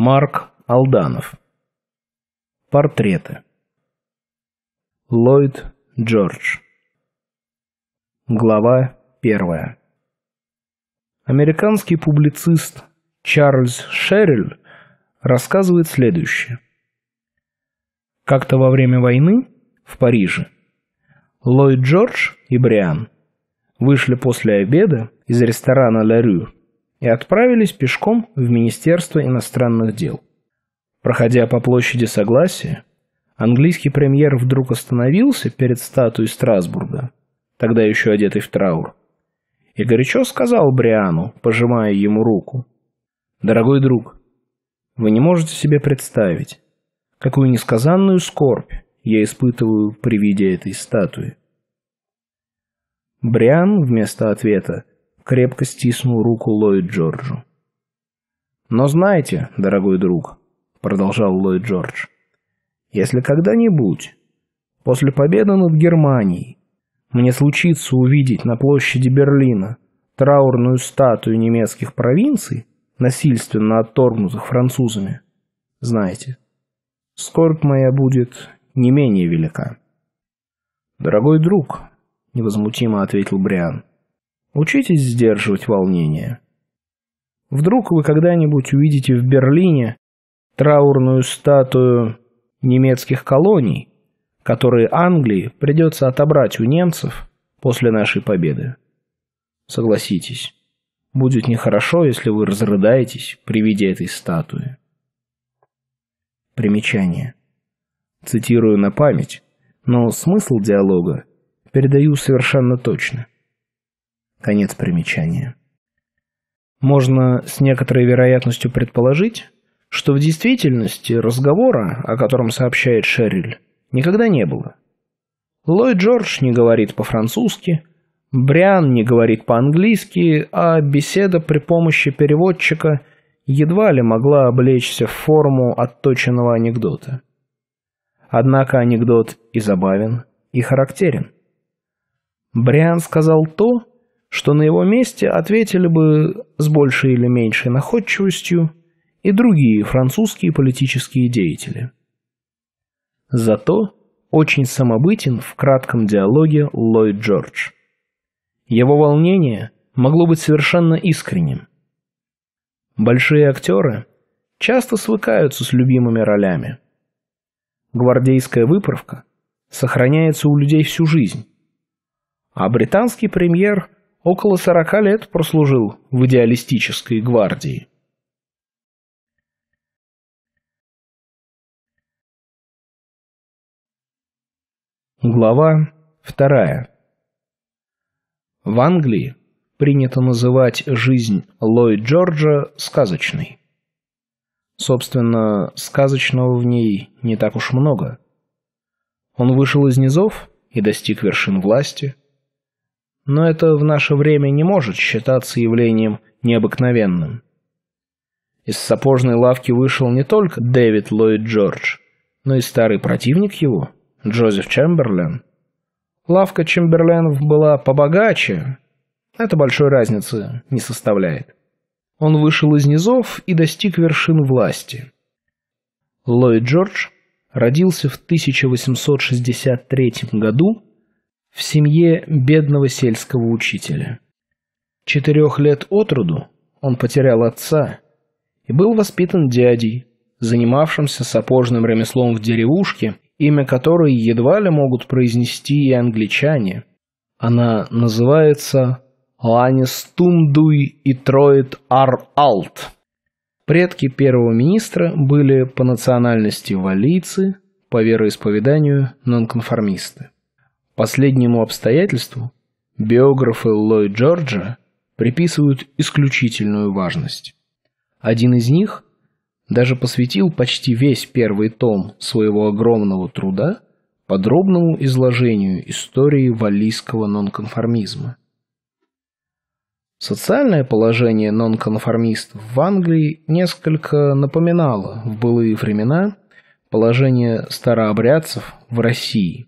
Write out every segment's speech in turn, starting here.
Марк Алданов. Портреты. Ллойд Джордж. Глава первая. Американский публицист Чарльз Шерриль рассказывает следующее. Как-то во время войны в Париже Ллойд Джордж и Бриан вышли после обеда из ресторана «Ля и отправились пешком в Министерство иностранных дел. Проходя по площади Согласия, английский премьер вдруг остановился перед статуей Страсбурга, тогда еще одетый в траур, и горячо сказал Бриану, пожимая ему руку, «Дорогой друг, вы не можете себе представить, какую несказанную скорбь я испытываю при виде этой статуи». Бриан вместо ответа – крепко стиснул руку Ллойд Джорджу. «Но знаете, дорогой друг», — продолжал Ллойд Джордж, «если когда-нибудь, после победы над Германией, мне случится увидеть на площади Берлина траурную статую немецких провинций, насильственно отторгнутых французами, знаете, скорбь моя будет не менее велика». «Дорогой друг», — невозмутимо ответил Бриан, Учитесь сдерживать волнение. Вдруг вы когда-нибудь увидите в Берлине траурную статую немецких колоний, которые Англии придется отобрать у немцев после нашей победы. Согласитесь, будет нехорошо, если вы разрыдаетесь при виде этой статуи. Примечание. Цитирую на память, но смысл диалога передаю совершенно точно – Конец примечания. Можно с некоторой вероятностью предположить, что в действительности разговора, о котором сообщает Шериль, никогда не было. Ллойд Джордж не говорит по-французски, Бриан не говорит по-английски, а беседа при помощи переводчика едва ли могла облечься в форму отточенного анекдота. Однако анекдот и забавен, и характерен. Бриан сказал то, что на его месте ответили бы с большей или меньшей находчивостью и другие французские политические деятели. Зато очень самобытен в кратком диалоге Ллойд Джордж. Его волнение могло быть совершенно искренним. Большие актеры часто свыкаются с любимыми ролями. Гвардейская выправка сохраняется у людей всю жизнь. А британский премьер – Около сорока лет прослужил в идеалистической гвардии. Глава вторая. В Англии принято называть жизнь Ллойд Джорджа сказочной. Собственно, сказочного в ней не так уж много. Он вышел из низов и достиг вершин власти – но это в наше время не может считаться явлением необыкновенным. Из сапожной лавки вышел не только Дэвид Ллойд Джордж, но и старый противник его, Джозеф Чемберлен. Лавка Чемберленов была побогаче, это большой разницы не составляет. Он вышел из низов и достиг вершин власти. Ллойд Джордж родился в 1863 году в семье бедного сельского учителя. Четырех лет от роду он потерял отца и был воспитан дядей, занимавшимся сапожным ремеслом в деревушке, имя которой едва ли могут произнести и англичане. Она называется Ланис и Троид Ар Алт. Предки первого министра были по национальности валийцы, по вероисповеданию нонконформисты. Последнему обстоятельству биографы Ллойд Джорджа приписывают исключительную важность. Один из них даже посвятил почти весь первый том своего огромного труда подробному изложению истории валлийского нонконформизма. Социальное положение нонконформистов в Англии несколько напоминало в былые времена положение старообрядцев в России.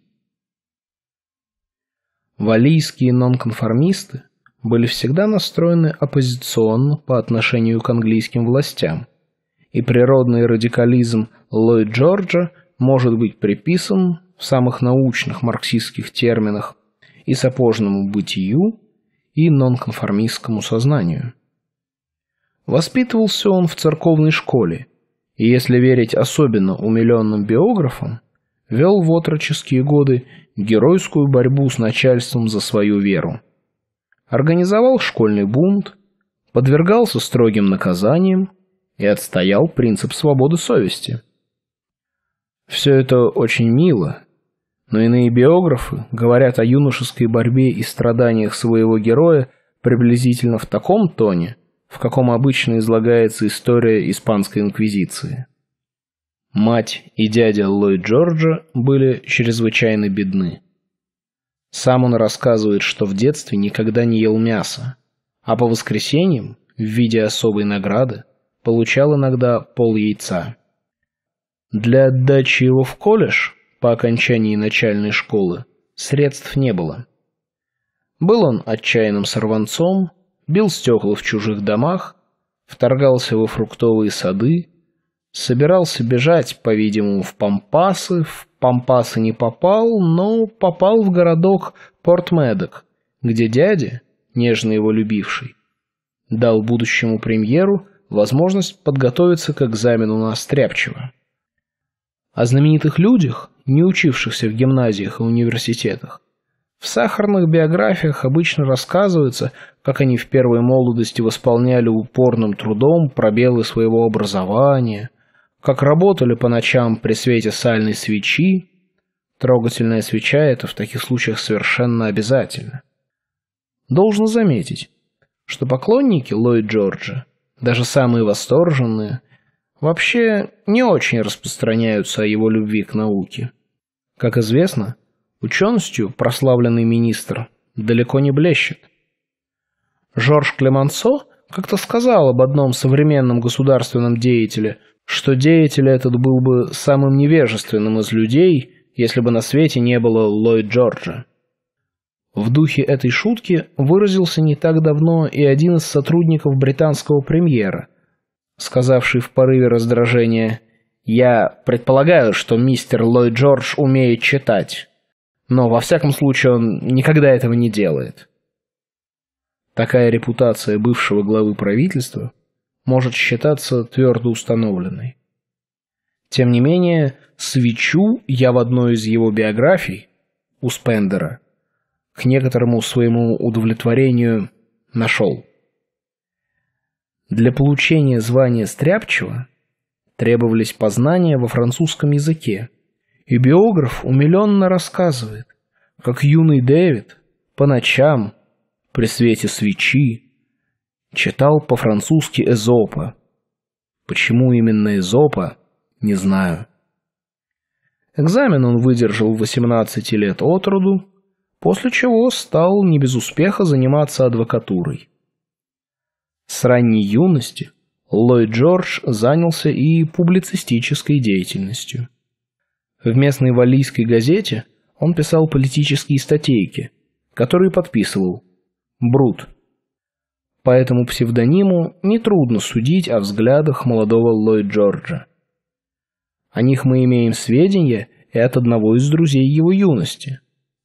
Валийские нонконформисты были всегда настроены оппозиционно по отношению к английским властям, и природный радикализм Ллойд Джорджа может быть приписан в самых научных марксистских терминах и сапожному бытию, и нонконформистскому сознанию. Воспитывался он в церковной школе, и если верить особенно умиленным биографам, вел в отроческие годы геройскую борьбу с начальством за свою веру. Организовал школьный бунт, подвергался строгим наказаниям и отстоял принцип свободы совести. Все это очень мило, но иные биографы говорят о юношеской борьбе и страданиях своего героя приблизительно в таком тоне, в каком обычно излагается история Испанской Инквизиции. Мать и дядя Ллойд Джорджа были чрезвычайно бедны. Сам он рассказывает, что в детстве никогда не ел мяса, а по воскресеньям, в виде особой награды, получал иногда пол яйца. Для отдачи его в колледж по окончании начальной школы средств не было. Был он отчаянным сорванцом, бил стекла в чужих домах, вторгался во фруктовые сады, Собирался бежать, по-видимому, в Пампасы, в Пампасы не попал, но попал в городок порт где дядя, нежно его любивший, дал будущему премьеру возможность подготовиться к экзамену на Остряпчиво. О знаменитых людях, не учившихся в гимназиях и университетах, в сахарных биографиях обычно рассказывается, как они в первой молодости восполняли упорным трудом пробелы своего образования – как работали по ночам при свете сальной свечи. Трогательная свеча – это в таких случаях совершенно обязательно. Должно заметить, что поклонники Ллойд Джорджа, даже самые восторженные, вообще не очень распространяются о его любви к науке. Как известно, ученостью прославленный министр далеко не блещет. Жорж Клемансо как-то сказал об одном современном государственном деятеле, что деятель этот был бы самым невежественным из людей, если бы на свете не было Ллойд Джорджа. В духе этой шутки выразился не так давно и один из сотрудников британского премьера, сказавший в порыве раздражения «Я предполагаю, что мистер Ллойд Джордж умеет читать, но во всяком случае он никогда этого не делает». Такая репутация бывшего главы правительства – может считаться твердо установленной. Тем не менее, свечу я в одной из его биографий, у Спендера, к некоторому своему удовлетворению нашел. Для получения звания стряпчего требовались познания во французском языке, и биограф умиленно рассказывает, как юный Дэвид по ночам при свете свечи Читал по-французски Эзопа. Почему именно Эзопа, не знаю. Экзамен он выдержал в 18 лет от роду, после чего стал не без успеха заниматься адвокатурой. С ранней юности Ллойд Джордж занялся и публицистической деятельностью. В местной валийской газете он писал политические статейки, которые подписывал «Брут», по этому псевдониму нетрудно судить о взглядах молодого Ллойд Джорджа. О них мы имеем сведения и от одного из друзей его юности,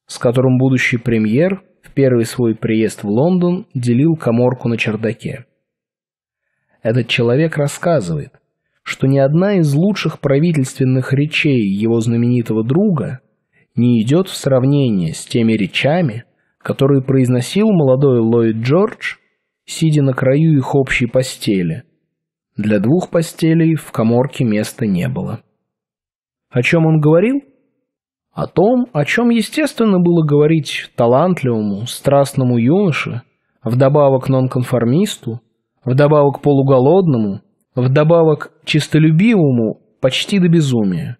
с которым будущий премьер в первый свой приезд в Лондон делил коморку на чердаке. Этот человек рассказывает, что ни одна из лучших правительственных речей его знаменитого друга не идет в сравнение с теми речами, которые произносил молодой Ллойд Джордж сидя на краю их общей постели. Для двух постелей в коморке места не было. О чем он говорил? О том, о чем, естественно, было говорить талантливому, страстному юноше, вдобавок нонконформисту, вдобавок полуголодному, вдобавок чистолюбивому почти до безумия.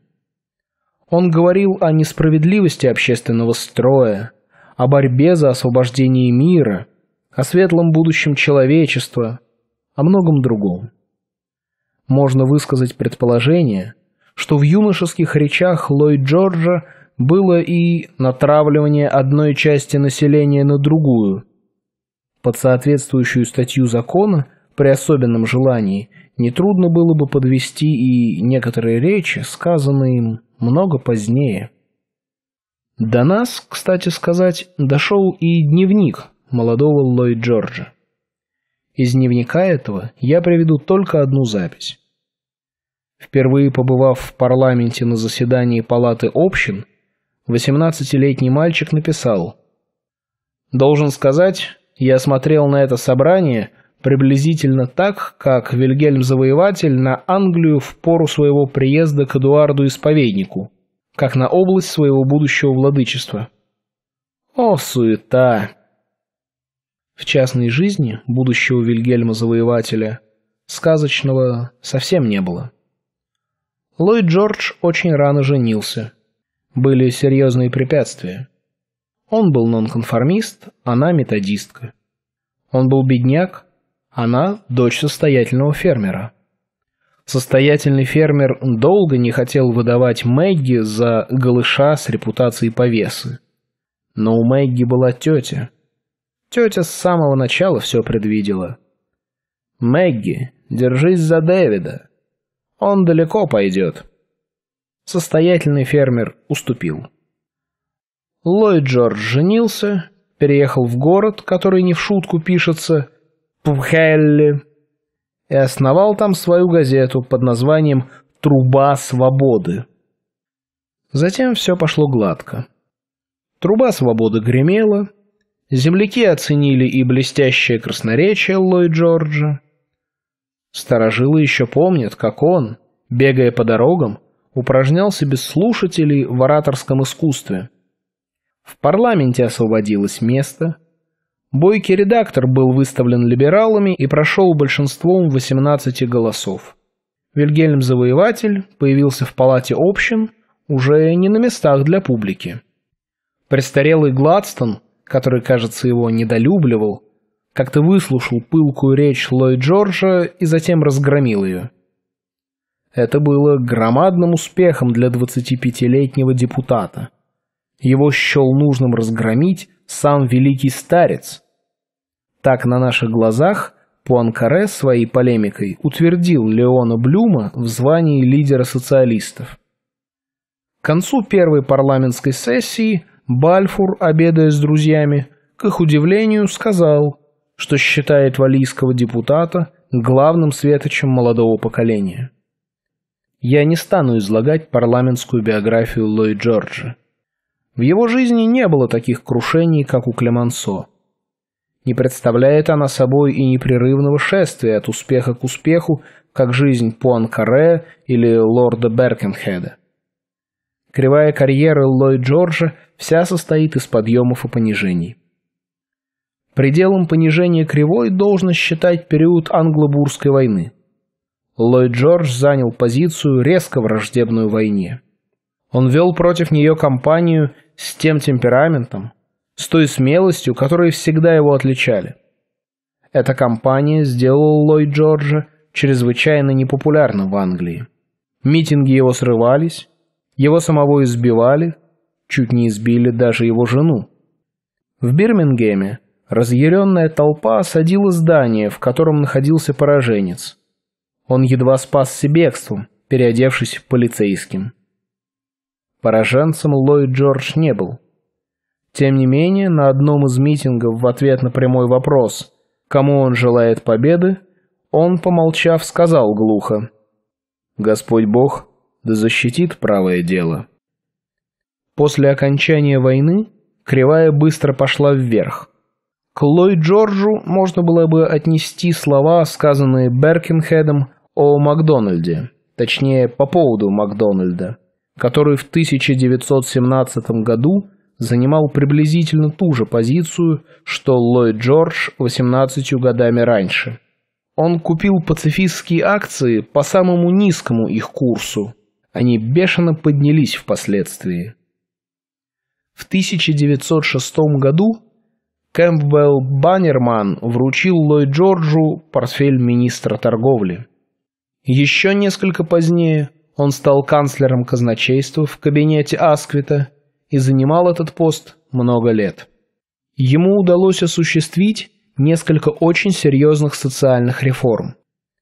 Он говорил о несправедливости общественного строя, о борьбе за освобождение мира – о светлом будущем человечества, о многом другом. Можно высказать предположение, что в юношеских речах Ллойд Джорджа было и натравливание одной части населения на другую. Под соответствующую статью закона при особенном желании нетрудно было бы подвести и некоторые речи, сказанные им много позднее. До нас, кстати сказать, дошел и дневник молодого Ллойд Джорджа. Из дневника этого я приведу только одну запись. Впервые побывав в парламенте на заседании Палаты общин, 18-летний мальчик написал «Должен сказать, я смотрел на это собрание приблизительно так, как Вильгельм Завоеватель на Англию в пору своего приезда к Эдуарду Исповеднику, как на область своего будущего владычества». О, суета! В частной жизни будущего Вильгельма-завоевателя сказочного совсем не было. Ллойд Джордж очень рано женился. Были серьезные препятствия. Он был нонконформист, она методистка. Он был бедняк, она дочь состоятельного фермера. Состоятельный фермер долго не хотел выдавать Мэгги за голыша с репутацией повесы. Но у Мэгги была тетя, Тетя с самого начала все предвидела. «Мэгги, держись за Дэвида. Он далеко пойдет». Состоятельный фермер уступил. Ллойд Джордж женился, переехал в город, который не в шутку пишется, Пхелли, и основал там свою газету под названием «Труба свободы». Затем все пошло гладко. Труба свободы гремела, Земляки оценили и блестящее красноречие Ллойд Джорджа. Старожилы еще помнят, как он, бегая по дорогам, упражнялся без слушателей в ораторском искусстве. В парламенте освободилось место. Бойкий редактор был выставлен либералами и прошел большинством 18 голосов. Вильгельм Завоеватель появился в палате общин уже не на местах для публики. Престарелый Гладстон который, кажется, его недолюбливал, как-то выслушал пылкую речь Ллойд Джорджа и затем разгромил ее. Это было громадным успехом для 25-летнего депутата. Его счел нужным разгромить сам великий старец. Так на наших глазах Пуанкаре своей полемикой утвердил Леона Блюма в звании лидера социалистов. К концу первой парламентской сессии – Бальфур, обедая с друзьями, к их удивлению сказал, что считает валийского депутата главным светочем молодого поколения. Я не стану излагать парламентскую биографию Ллойд Джорджа. В его жизни не было таких крушений, как у Клемансо. Не представляет она собой и непрерывного шествия от успеха к успеху, как жизнь Пуанкаре или лорда Беркенхеда. Кривая карьера Ллойд Джорджа вся состоит из подъемов и понижений. Пределом понижения кривой должно считать период англобурской войны. Ллойд Джордж занял позицию резко враждебную войне. Он вел против нее кампанию с тем темпераментом, с той смелостью, которые всегда его отличали. Эта кампания сделала Ллойд Джорджа чрезвычайно непопулярным в Англии. Митинги его срывались, его самого избивали, чуть не избили даже его жену. В Бирмингеме разъяренная толпа осадила здание, в котором находился пораженец. Он едва спасся бегством, переодевшись полицейским. Пораженцем Ллойд Джордж не был. Тем не менее, на одном из митингов в ответ на прямой вопрос, кому он желает победы, он, помолчав, сказал глухо. «Господь Бог да защитит правое дело. После окончания войны кривая быстро пошла вверх. К Ллойд Джорджу можно было бы отнести слова, сказанные Беркинхедом о Макдональде, точнее по поводу Макдональда, который в 1917 году занимал приблизительно ту же позицию, что Ллойд Джордж 18 годами раньше. Он купил пацифистские акции по самому низкому их курсу – они бешено поднялись впоследствии. В 1906 году Кэмпбелл Баннерман вручил Ллойд Джорджу портфель министра торговли. Еще несколько позднее он стал канцлером казначейства в кабинете Асквита и занимал этот пост много лет. Ему удалось осуществить несколько очень серьезных социальных реформ.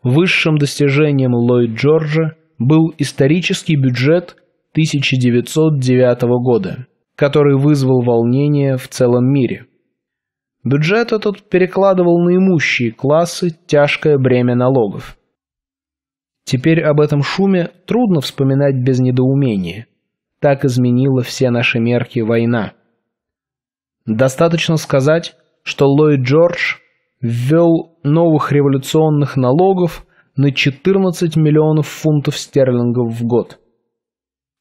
Высшим достижением Ллойд Джорджа был исторический бюджет 1909 года, который вызвал волнение в целом мире. Бюджет этот перекладывал на имущие классы тяжкое бремя налогов. Теперь об этом шуме трудно вспоминать без недоумения. Так изменила все наши мерки война. Достаточно сказать, что Ллойд Джордж ввел новых революционных налогов – на 14 миллионов фунтов стерлингов в год.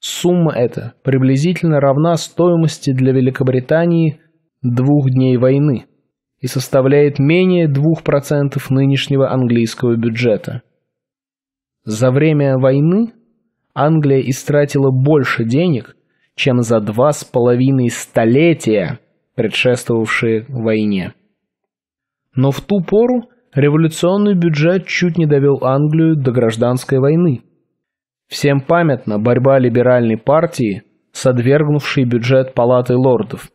Сумма эта приблизительно равна стоимости для Великобритании двух дней войны и составляет менее 2% нынешнего английского бюджета. За время войны Англия истратила больше денег, чем за два с половиной столетия, предшествовавшие войне. Но в ту пору Революционный бюджет чуть не довел Англию до гражданской войны. Всем памятна борьба либеральной партии, содвергнувшей бюджет Палаты лордов.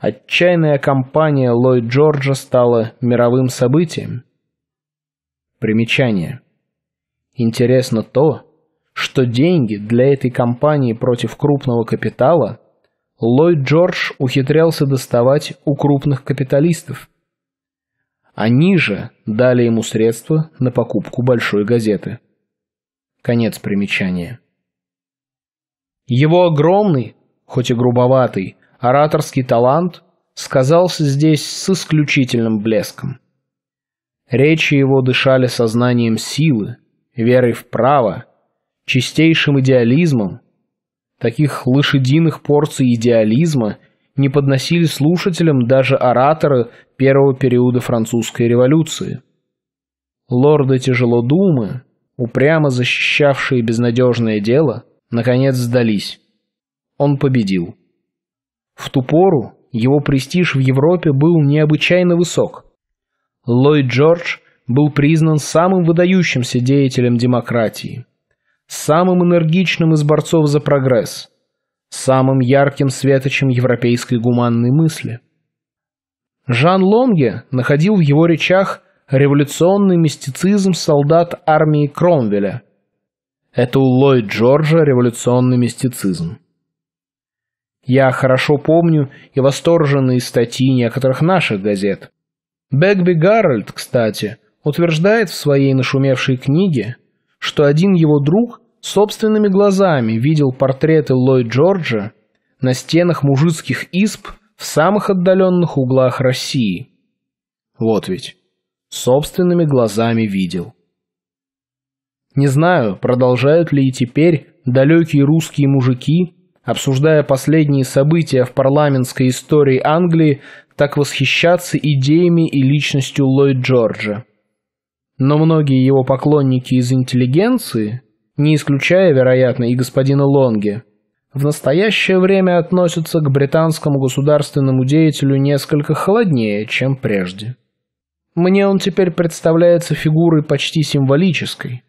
Отчаянная кампания Ллойд Джорджа стала мировым событием. Примечание. Интересно то, что деньги для этой кампании против крупного капитала Ллойд Джордж ухитрялся доставать у крупных капиталистов – они же дали ему средства на покупку большой газеты. Конец примечания. Его огромный, хоть и грубоватый, ораторский талант сказался здесь с исключительным блеском. Речи его дышали сознанием силы, верой в право, чистейшим идеализмом. Таких лошадиных порций идеализма не подносили слушателям даже ораторы первого периода французской революции. Лорды Тяжелодумы, упрямо защищавшие безнадежное дело, наконец сдались. Он победил. В ту пору его престиж в Европе был необычайно высок. Ллойд Джордж был признан самым выдающимся деятелем демократии, самым энергичным из борцов за прогресс – самым ярким светочем европейской гуманной мысли. Жан Лонге находил в его речах революционный мистицизм солдат армии Кромвеля. Это у Ллойд Джорджа революционный мистицизм. Я хорошо помню и восторженные статьи некоторых наших газет. Бэгби Гарольд, кстати, утверждает в своей нашумевшей книге, что один его друг Собственными глазами видел портреты Ллойд Джорджа на стенах мужицких исп в самых отдаленных углах России. Вот ведь. Собственными глазами видел. Не знаю, продолжают ли и теперь далекие русские мужики, обсуждая последние события в парламентской истории Англии, так восхищаться идеями и личностью Ллойд Джорджа. Но многие его поклонники из интеллигенции – не исключая, вероятно, и господина Лонги, в настоящее время относятся к британскому государственному деятелю несколько холоднее, чем прежде. Мне он теперь представляется фигурой почти символической.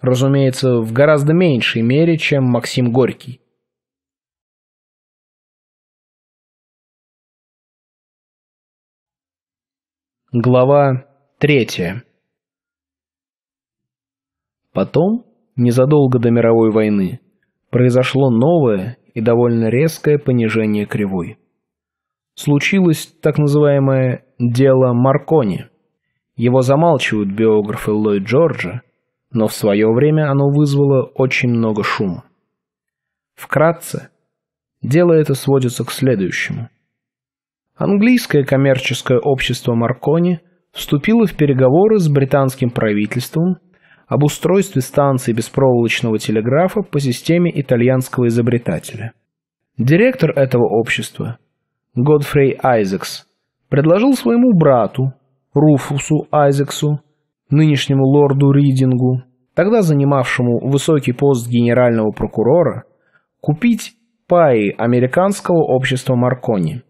Разумеется, в гораздо меньшей мере, чем Максим Горький. Глава третья. Потом незадолго до мировой войны, произошло новое и довольно резкое понижение кривой. Случилось так называемое «дело Маркони». Его замалчивают биографы Ллойд Джорджа, но в свое время оно вызвало очень много шума. Вкратце, дело это сводится к следующему. Английское коммерческое общество Маркони вступило в переговоры с британским правительством об устройстве станции беспроволочного телеграфа по системе итальянского изобретателя. Директор этого общества, Годфрей Айзекс, предложил своему брату, Руфусу Айзексу, нынешнему лорду Ридингу, тогда занимавшему высокий пост генерального прокурора, купить паи американского общества Маркони.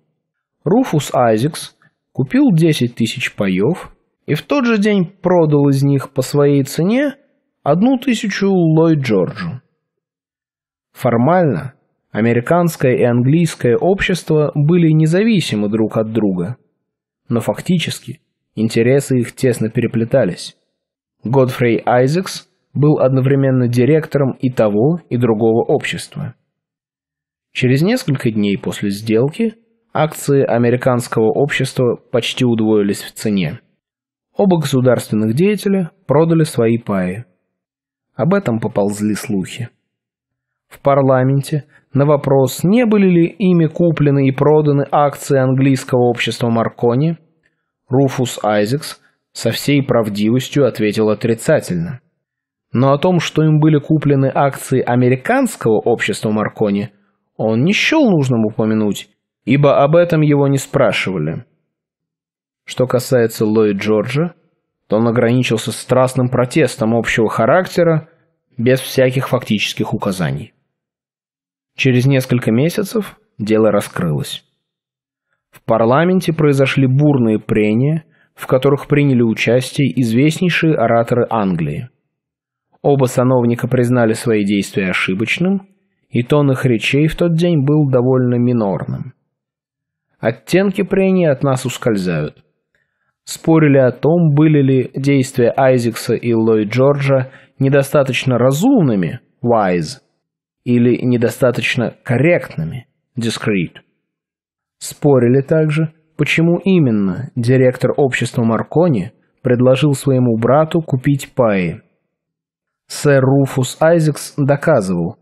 Руфус Айзекс купил 10 тысяч паев и в тот же день продал из них по своей цене одну тысячу Ллойд Джорджу. Формально американское и английское общество были независимы друг от друга, но фактически интересы их тесно переплетались. Годфрей Айзекс был одновременно директором и того, и другого общества. Через несколько дней после сделки акции американского общества почти удвоились в цене. Оба государственных деятеля продали свои паи. Об этом поползли слухи. В парламенте на вопрос, не были ли ими куплены и проданы акции английского общества Маркони, Руфус Айзекс со всей правдивостью ответил отрицательно. Но о том, что им были куплены акции американского общества Маркони, он не счел нужным упомянуть, ибо об этом его не спрашивали. Что касается Ллойд Джорджа, то он ограничился страстным протестом общего характера, без всяких фактических указаний. Через несколько месяцев дело раскрылось. В парламенте произошли бурные прения, в которых приняли участие известнейшие ораторы Англии. Оба сановника признали свои действия ошибочным, и тон их речей в тот день был довольно минорным. Оттенки прения от нас ускользают. Спорили о том, были ли действия Айзекса и Ллойд Джорджа недостаточно разумными, wise, или недостаточно корректными, discreet. Спорили также, почему именно директор общества Маркони предложил своему брату купить паи. Сэр Руфус Айзекс доказывал,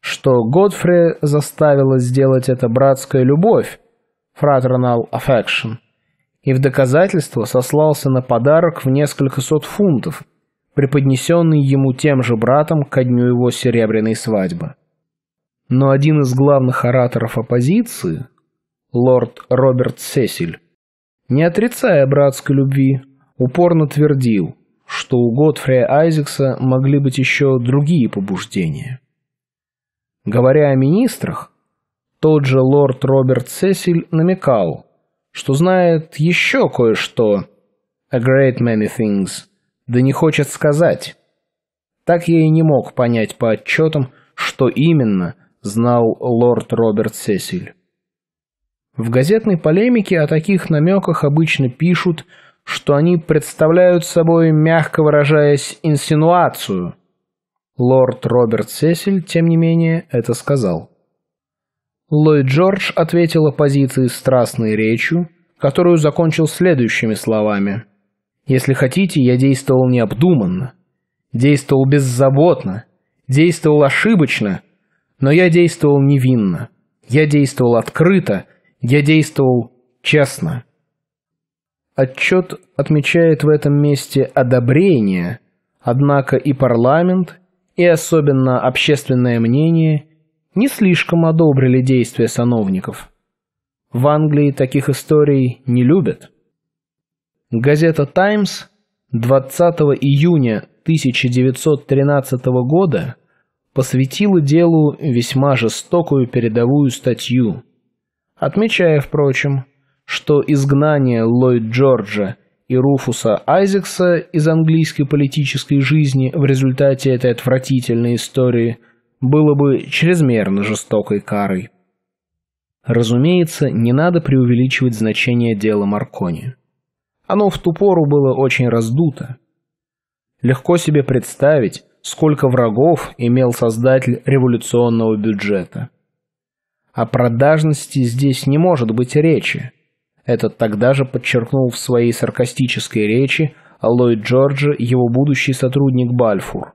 что Годфри заставила сделать это братская любовь, fraternal affection – и в доказательство сослался на подарок в несколько сот фунтов, преподнесенный ему тем же братом ко дню его серебряной свадьбы. Но один из главных ораторов оппозиции, лорд Роберт Сесиль, не отрицая братской любви, упорно твердил, что у Готфрия Айзекса могли быть еще другие побуждения. Говоря о министрах, тот же лорд Роберт Сесиль намекал, что знает еще кое-что. A great many things. Да не хочет сказать. Так я и не мог понять по отчетам, что именно знал лорд Роберт Сесиль. В газетной полемике о таких намеках обычно пишут, что они представляют собой, мягко выражаясь, инсинуацию. Лорд Роберт Сесиль, тем не менее, это сказал. Ллойд Джордж ответил оппозиции страстной речью, которую закончил следующими словами. «Если хотите, я действовал необдуманно, действовал беззаботно, действовал ошибочно, но я действовал невинно, я действовал открыто, я действовал честно». Отчет отмечает в этом месте одобрение, однако и парламент, и особенно общественное мнение – не слишком одобрили действия сановников. В Англии таких историй не любят. Газета «Таймс» 20 июня 1913 года посвятила делу весьма жестокую передовую статью, отмечая, впрочем, что изгнание Ллойд Джорджа и Руфуса Айзекса из английской политической жизни в результате этой отвратительной истории – было бы чрезмерно жестокой карой. Разумеется, не надо преувеличивать значение дела Маркони. Оно в ту пору было очень раздуто. Легко себе представить, сколько врагов имел создатель революционного бюджета. О продажности здесь не может быть речи. Это тогда же подчеркнул в своей саркастической речи Ллойд Джорджи его будущий сотрудник Бальфур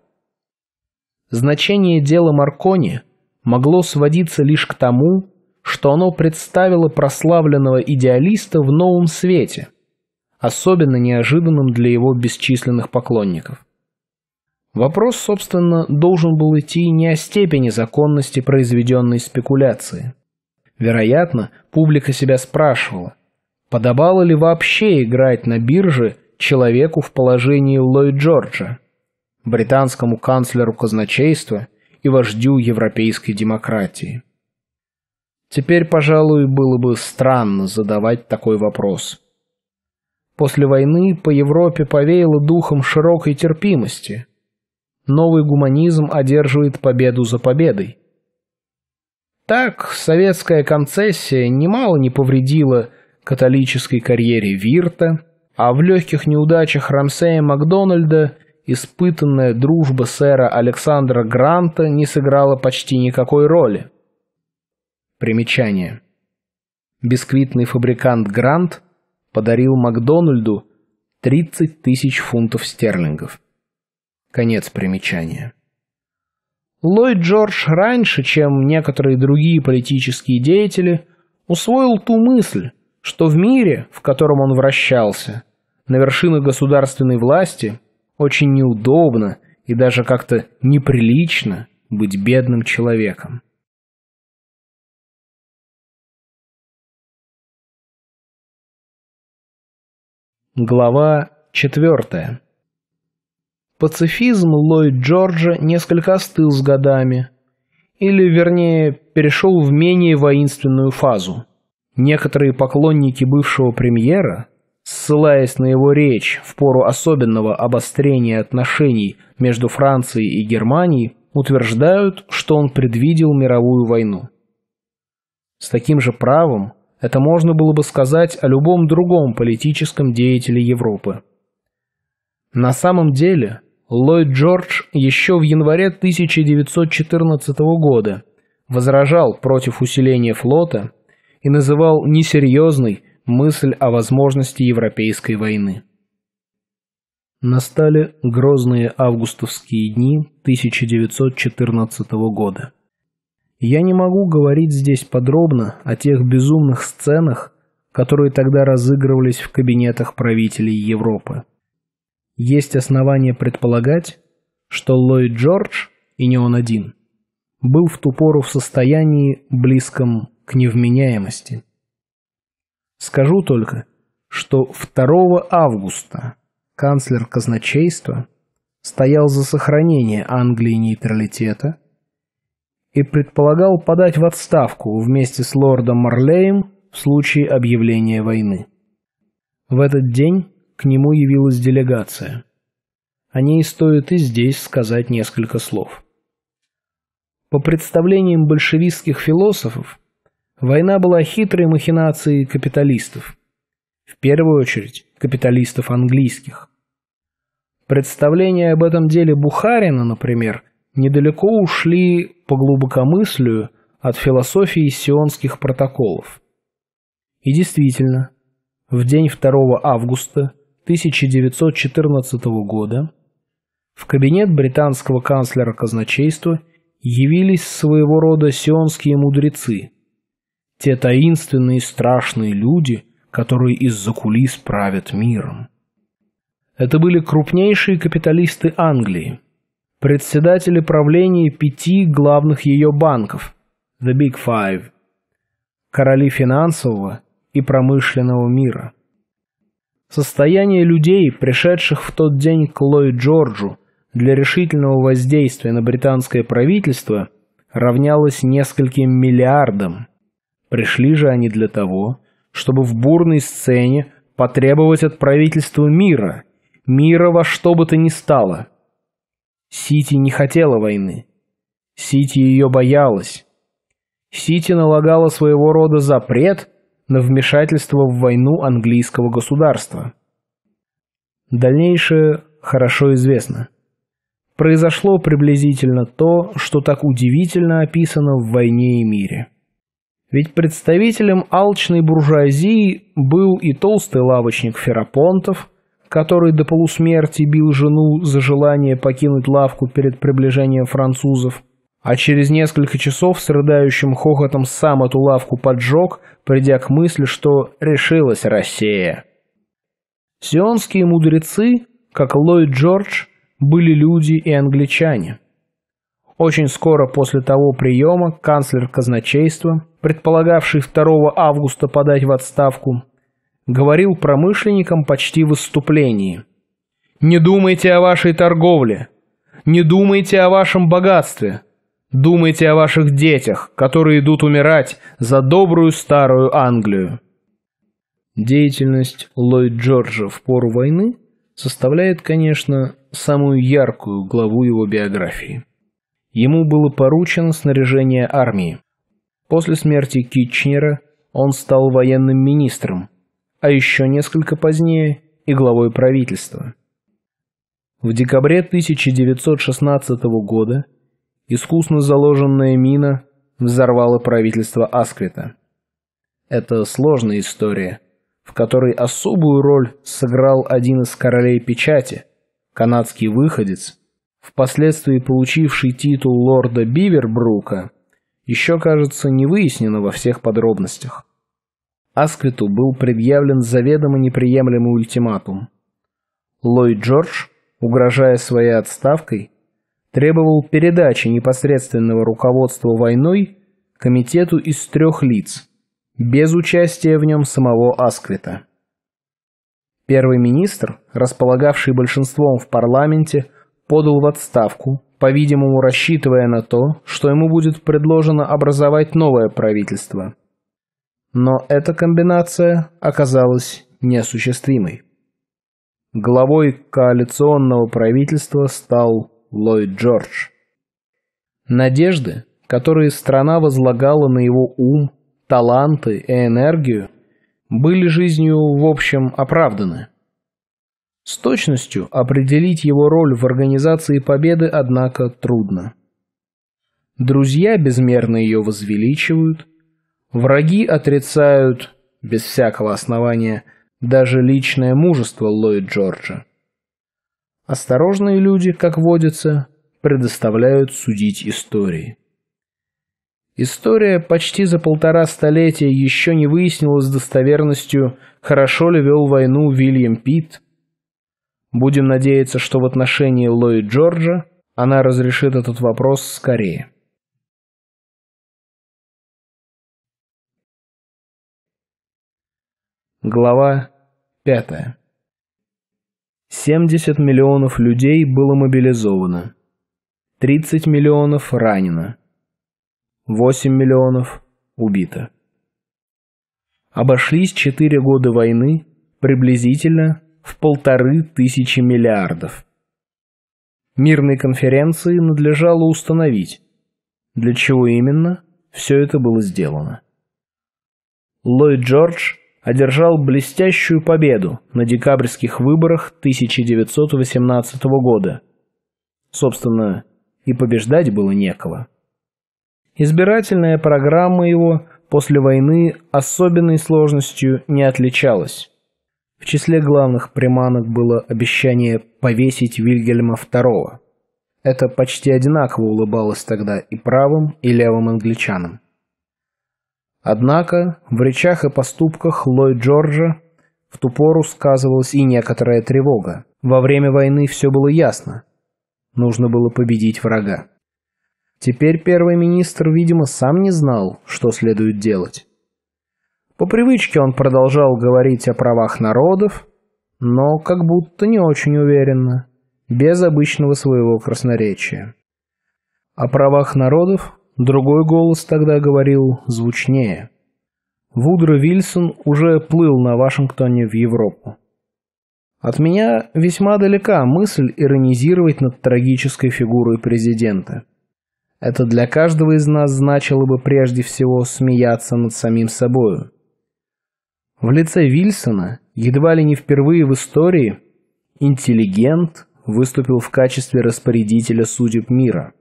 значение дела Маркони могло сводиться лишь к тому, что оно представило прославленного идеалиста в новом свете, особенно неожиданным для его бесчисленных поклонников. Вопрос, собственно, должен был идти не о степени законности произведенной спекуляции. Вероятно, публика себя спрашивала, подобало ли вообще играть на бирже человеку в положении Ллойд Джорджа, британскому канцлеру казначейства и вождю европейской демократии. Теперь, пожалуй, было бы странно задавать такой вопрос. После войны по Европе повеяло духом широкой терпимости. Новый гуманизм одерживает победу за победой. Так, советская концессия немало не повредила католической карьере Вирта, а в легких неудачах Рамсея Макдональда испытанная дружба сэра Александра Гранта не сыграла почти никакой роли. Примечание. Бисквитный фабрикант Грант подарил Макдональду 30 тысяч фунтов стерлингов. Конец примечания. Ллойд Джордж раньше, чем некоторые другие политические деятели, усвоил ту мысль, что в мире, в котором он вращался, на вершинах государственной власти очень неудобно и даже как-то неприлично быть бедным человеком. Глава четвертая. Пацифизм Ллойд Джорджа несколько остыл с годами, или, вернее, перешел в менее воинственную фазу. Некоторые поклонники бывшего премьера Ссылаясь на его речь в пору особенного обострения отношений между Францией и Германией, утверждают, что он предвидел мировую войну. С таким же правом это можно было бы сказать о любом другом политическом деятеле Европы. На самом деле, Ллойд Джордж еще в январе 1914 года возражал против усиления флота и называл несерьезной мысль о возможности европейской войны. Настали грозные августовские дни 1914 года. Я не могу говорить здесь подробно о тех безумных сценах, которые тогда разыгрывались в кабинетах правителей Европы. Есть основания предполагать, что Ллойд Джордж, и не он один, был в ту пору в состоянии, близком к невменяемости. Скажу только, что 2 августа канцлер казначейства стоял за сохранение Англии нейтралитета и предполагал подать в отставку вместе с лордом Марлеем в случае объявления войны. В этот день к нему явилась делегация. О ней стоит и здесь сказать несколько слов. По представлениям большевистских философов, Война была хитрой махинацией капиталистов. В первую очередь, капиталистов английских. Представления об этом деле Бухарина, например, недалеко ушли по глубокомыслию от философии сионских протоколов. И действительно, в день 2 августа 1914 года в кабинет британского канцлера казначейства явились своего рода сионские мудрецы, те таинственные страшные люди, которые из-за кулис правят миром. Это были крупнейшие капиталисты Англии, председатели правления пяти главных ее банков – The Big Five, короли финансового и промышленного мира. Состояние людей, пришедших в тот день к Ллойд Джорджу для решительного воздействия на британское правительство, равнялось нескольким миллиардам – Пришли же они для того, чтобы в бурной сцене потребовать от правительства мира, мира во что бы то ни стало. Сити не хотела войны. Сити ее боялась. Сити налагала своего рода запрет на вмешательство в войну английского государства. Дальнейшее хорошо известно. Произошло приблизительно то, что так удивительно описано в «Войне и мире». Ведь представителем алчной буржуазии был и толстый лавочник Ферапонтов, который до полусмерти бил жену за желание покинуть лавку перед приближением французов, а через несколько часов с рыдающим хохотом сам эту лавку поджег, придя к мысли, что решилась Россия. Сионские мудрецы, как Ллойд Джордж, были люди и англичане. Очень скоро после того приема канцлер казначейства – предполагавший 2 августа подать в отставку, говорил промышленникам почти в выступлении. «Не думайте о вашей торговле, не думайте о вашем богатстве, думайте о ваших детях, которые идут умирать за добрую старую Англию». Деятельность Ллойд Джорджа в пору войны составляет, конечно, самую яркую главу его биографии. Ему было поручено снаряжение армии. После смерти Китчнера он стал военным министром, а еще несколько позднее и главой правительства. В декабре 1916 года искусно заложенная мина взорвала правительство Асквита. Это сложная история, в которой особую роль сыграл один из королей печати, канадский выходец, впоследствии получивший титул лорда Бивербрука, еще, кажется, не выяснено во всех подробностях. Асквиту был предъявлен заведомо неприемлемый ультиматум. Ллойд Джордж, угрожая своей отставкой, требовал передачи непосредственного руководства войной комитету из трех лиц, без участия в нем самого Асквита. Первый министр, располагавший большинством в парламенте, подал в отставку по-видимому рассчитывая на то, что ему будет предложено образовать новое правительство. Но эта комбинация оказалась неосуществимой. Главой коалиционного правительства стал Ллойд Джордж. Надежды, которые страна возлагала на его ум, таланты и энергию, были жизнью в общем оправданы. С точностью определить его роль в организации победы, однако, трудно. Друзья безмерно ее возвеличивают, враги отрицают, без всякого основания, даже личное мужество Ллойд Джорджа. Осторожные люди, как водится, предоставляют судить истории. История почти за полтора столетия еще не выяснила с достоверностью, хорошо ли вел войну Вильям Питт, Будем надеяться, что в отношении Ллойд Джорджа она разрешит этот вопрос скорее. Глава пятая. 70 миллионов людей было мобилизовано. 30 миллионов ранено. 8 миллионов убито. Обошлись 4 года войны приблизительно в полторы тысячи миллиардов. Мирной конференции надлежало установить, для чего именно все это было сделано. Ллойд Джордж одержал блестящую победу на декабрьских выборах 1918 года. Собственно, и побеждать было некого. Избирательная программа его после войны особенной сложностью не отличалась. В числе главных приманок было обещание повесить Вильгельма II. Это почти одинаково улыбалось тогда и правым, и левым англичанам. Однако в речах и поступках Ллойд Джорджа в ту пору сказывалась и некоторая тревога. Во время войны все было ясно. Нужно было победить врага. Теперь первый министр, видимо, сам не знал, что следует делать. По привычке он продолжал говорить о правах народов, но как будто не очень уверенно, без обычного своего красноречия. О правах народов другой голос тогда говорил звучнее. Вудро Вильсон уже плыл на Вашингтоне в Европу. От меня весьма далека мысль иронизировать над трагической фигурой президента. Это для каждого из нас значило бы прежде всего смеяться над самим собою. В лице Вильсона, едва ли не впервые в истории, интеллигент выступил в качестве распорядителя судеб мира.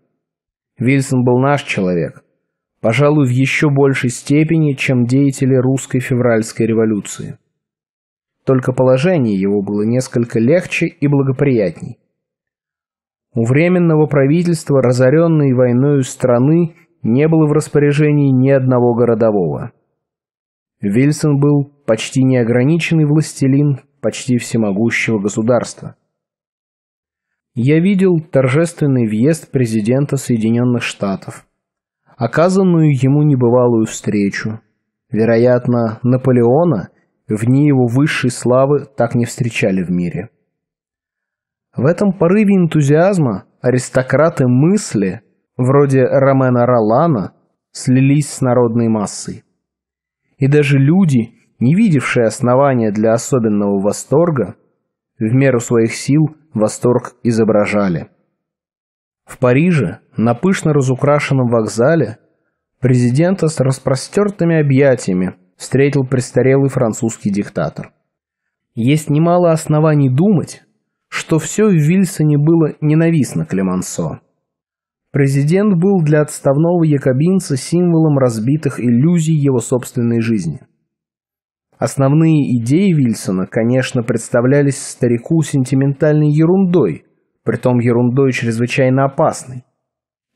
Вильсон был наш человек, пожалуй, в еще большей степени, чем деятели русской февральской революции. Только положение его было несколько легче и благоприятней. У Временного правительства, разоренной войною страны, не было в распоряжении ни одного городового. Вильсон был почти неограниченный властелин почти всемогущего государства. Я видел торжественный въезд президента Соединенных Штатов, оказанную ему небывалую встречу. Вероятно, Наполеона в ней его высшей славы так не встречали в мире. В этом порыве энтузиазма аристократы мысли, вроде Ромена Ролана, слились с народной массой. И даже люди, не видевшая основания для особенного восторга, в меру своих сил восторг изображали. В Париже, на пышно разукрашенном вокзале, президента с распростертыми объятиями встретил престарелый французский диктатор. Есть немало оснований думать, что все в Вильсоне было ненавистно Клемансо. Президент был для отставного якобинца символом разбитых иллюзий его собственной жизни – Основные идеи Вильсона, конечно, представлялись старику сентиментальной ерундой, притом ерундой чрезвычайно опасной.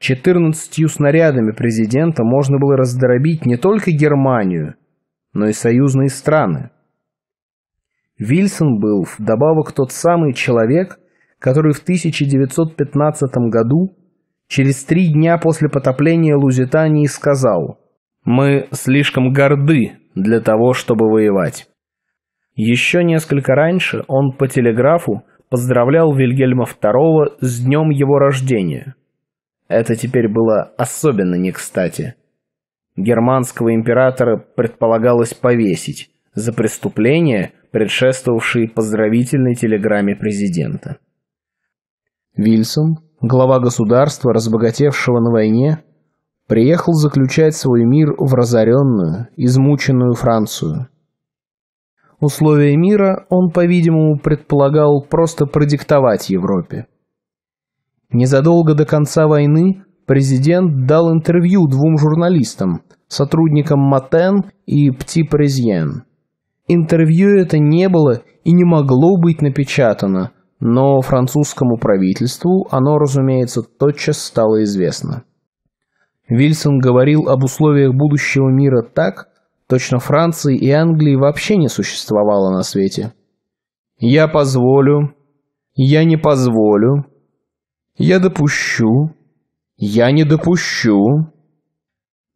Четырнадцатью снарядами президента можно было раздробить не только Германию, но и союзные страны. Вильсон был вдобавок тот самый человек, который в 1915 году, через три дня после потопления Лузитании, сказал – мы слишком горды для того, чтобы воевать. Еще несколько раньше он по телеграфу поздравлял Вильгельма II с днем его рождения. Это теперь было особенно не кстати. Германского императора предполагалось повесить за преступления, предшествовавшие поздравительной телеграмме президента. Вильсон, глава государства, разбогатевшего на войне, приехал заключать свой мир в разоренную, измученную Францию. Условия мира он, по-видимому, предполагал просто продиктовать Европе. Незадолго до конца войны президент дал интервью двум журналистам, сотрудникам Матен и Пти Презьен. Интервью это не было и не могло быть напечатано, но французскому правительству оно, разумеется, тотчас стало известно. Вильсон говорил об условиях будущего мира так, точно Франции и Англии вообще не существовало на свете. «Я позволю», «Я не позволю», «Я допущу», «Я не допущу».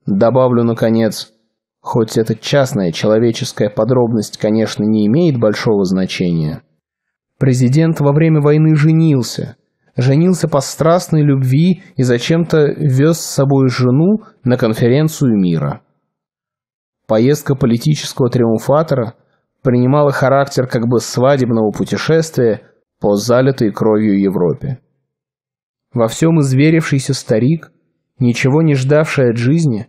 Добавлю, наконец, хоть эта частная человеческая подробность, конечно, не имеет большого значения. Президент во время войны женился – женился по страстной любви и зачем-то вез с собой жену на конференцию мира. Поездка политического триумфатора принимала характер как бы свадебного путешествия по залитой кровью Европе. Во всем изверившийся старик, ничего не ждавший от жизни,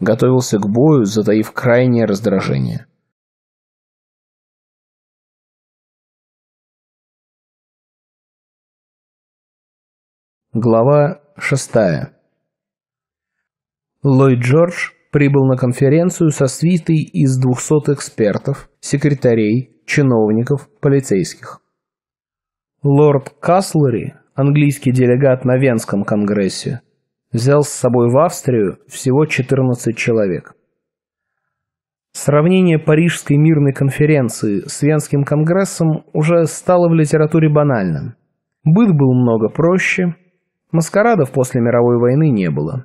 готовился к бою, затаив крайнее раздражение. Глава 6. Ллойд Джордж прибыл на конференцию со свитой из 200 экспертов, секретарей, чиновников, полицейских. Лорд Каслери, английский делегат на Венском конгрессе, взял с собой в Австрию всего 14 человек. Сравнение Парижской мирной конференции с Венским конгрессом уже стало в литературе банальным. Быт был много проще – Маскарадов после мировой войны не было.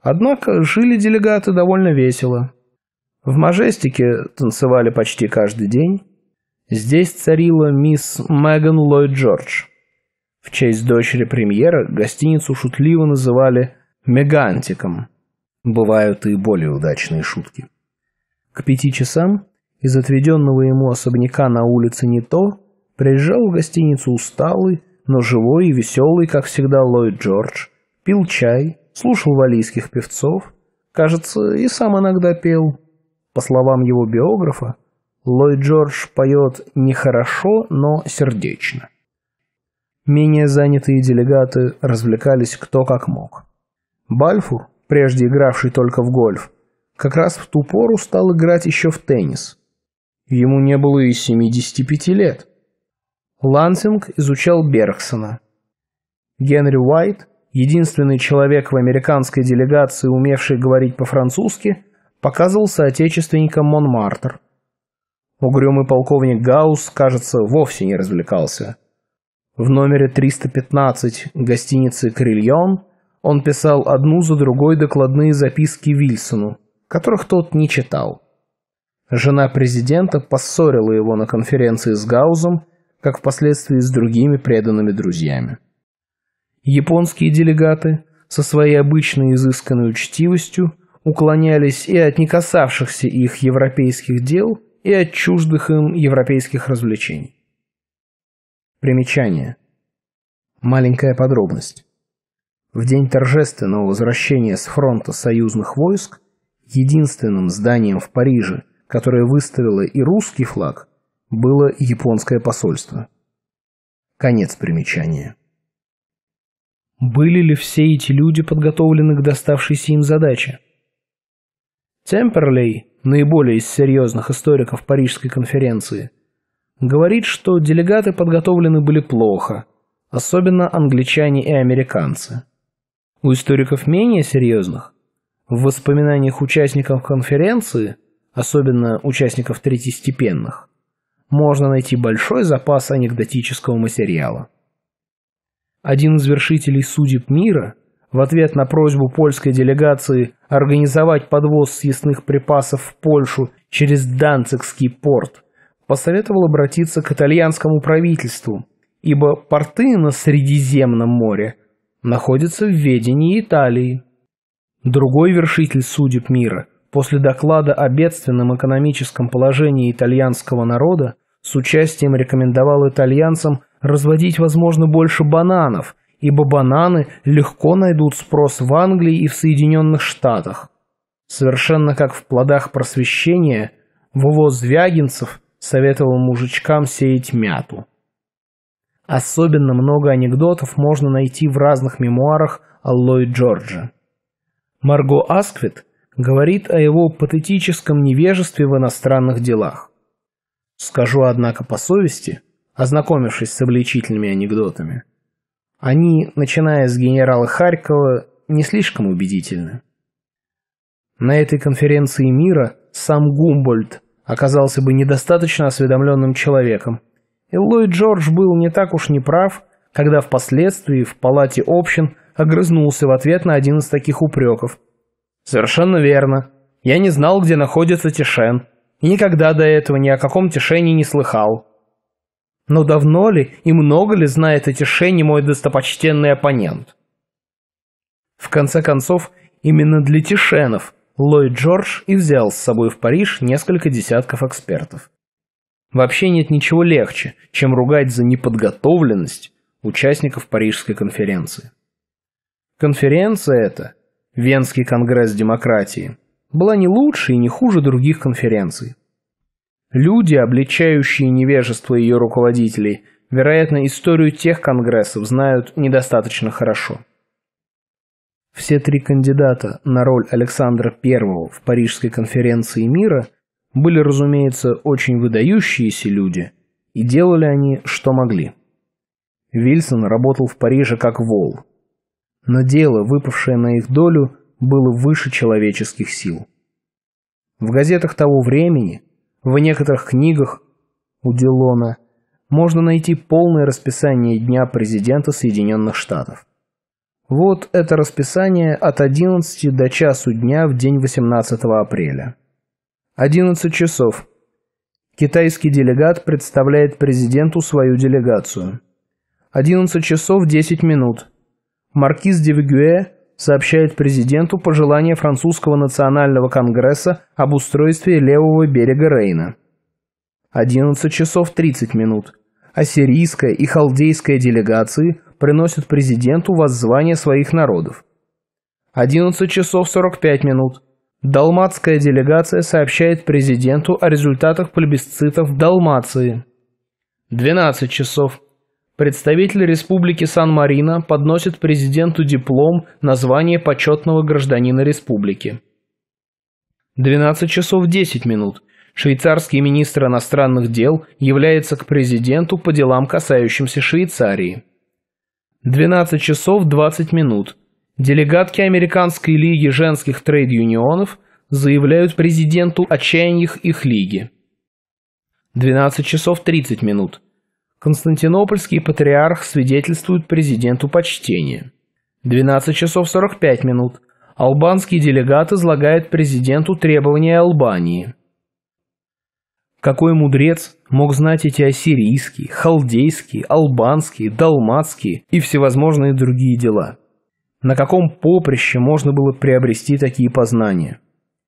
Однако жили делегаты довольно весело. В Мажестике танцевали почти каждый день. Здесь царила мисс Меган Ллойд Джордж. В честь дочери премьера гостиницу шутливо называли «мегантиком». Бывают и более удачные шутки. К пяти часам из отведенного ему особняка на улице не приезжал в гостиницу усталый, но живой и веселый, как всегда, Ллойд Джордж, пил чай, слушал валийских певцов, кажется, и сам иногда пел. По словам его биографа, Ллойд Джордж поет не хорошо, но сердечно. Менее занятые делегаты развлекались кто как мог. Бальфур, прежде игравший только в гольф, как раз в ту пору стал играть еще в теннис. Ему не было и 75 лет – Лансинг изучал Бергсона. Генри Уайт, единственный человек в американской делегации, умевший говорить по-французски, показывался соотечественникам Монмартр. Угрюмый полковник Гаус, кажется, вовсе не развлекался. В номере 315 гостиницы «Крильон» он писал одну за другой докладные записки Вильсону, которых тот не читал. Жена президента поссорила его на конференции с Гаузом как впоследствии с другими преданными друзьями. Японские делегаты со своей обычной изысканной учтивостью уклонялись и от не касавшихся их европейских дел, и от чуждых им европейских развлечений. Примечание. Маленькая подробность. В день торжественного возвращения с фронта союзных войск единственным зданием в Париже, которое выставило и русский флаг, было японское посольство. Конец примечания. Были ли все эти люди подготовлены к доставшейся им задаче? Темперлей, наиболее из серьезных историков Парижской конференции, говорит, что делегаты подготовлены были плохо, особенно англичане и американцы. У историков менее серьезных, в воспоминаниях участников конференции, особенно участников третьестепенных, можно найти большой запас анекдотического материала. Один из вершителей судеб мира в ответ на просьбу польской делегации организовать подвоз съестных припасов в Польшу через Данцикский порт посоветовал обратиться к итальянскому правительству, ибо порты на Средиземном море находятся в ведении Италии. Другой вершитель судеб мира после доклада о бедственном экономическом положении итальянского народа с участием рекомендовал итальянцам разводить, возможно, больше бананов, ибо бананы легко найдут спрос в Англии и в Соединенных Штатах. Совершенно как в плодах просвещения, Вово Звягинцев советовал мужичкам сеять мяту. Особенно много анекдотов можно найти в разных мемуарах о Ллойд Джорджа. Марго Асквит говорит о его патетическом невежестве в иностранных делах. Скажу, однако, по совести, ознакомившись с обличительными анекдотами, они, начиная с генерала Харькова, не слишком убедительны. На этой конференции мира сам Гумбольд оказался бы недостаточно осведомленным человеком, и Ллойд Джордж был не так уж неправ, когда впоследствии в палате общин огрызнулся в ответ на один из таких упреков. «Совершенно верно. Я не знал, где находится Тишен и никогда до этого ни о каком тишении не слыхал. Но давно ли и много ли знает о тишении мой достопочтенный оппонент? В конце концов, именно для тишенов Ллойд Джордж и взял с собой в Париж несколько десятков экспертов. Вообще нет ничего легче, чем ругать за неподготовленность участников Парижской конференции. Конференция эта, Венский конгресс демократии, была не лучше и не хуже других конференций. Люди, обличающие невежество ее руководителей, вероятно, историю тех конгрессов знают недостаточно хорошо. Все три кандидата на роль Александра I в Парижской конференции мира были, разумеется, очень выдающиеся люди, и делали они, что могли. Вильсон работал в Париже как вол. Но дело, выпавшее на их долю – было выше человеческих сил. В газетах того времени, в некоторых книгах у Дилона, можно найти полное расписание Дня Президента Соединенных Штатов. Вот это расписание от 11 до часу дня в день 18 апреля. 11 часов. Китайский делегат представляет президенту свою делегацию. 11 часов 10 минут. Маркиз Девигюэ сообщает президенту пожелание французского национального конгресса об устройстве левого берега Рейна. 11 часов 30 минут. Ассирийская и халдейская делегации приносят президенту воззвание своих народов. 11 часов 45 минут. Далматская делегация сообщает президенту о результатах плебисцитов в Далмации. 12 часов Представитель Республики Сан-Марино подносит президенту диплом название почетного гражданина республики. 12 часов 10 минут. Швейцарский министр иностранных дел является к президенту по делам, касающимся Швейцарии. 12 часов 20 минут. Делегатки Американской лиги женских трейд-юнионов заявляют президенту о чаяниях их лиги. 12 часов 30 минут. Константинопольский патриарх свидетельствует президенту почтение. 12 часов 45 минут. Албанский делегат излагает президенту требования Албании. Какой мудрец мог знать эти ассирийские, халдейские, албанские, далматские и всевозможные другие дела? На каком поприще можно было приобрести такие познания?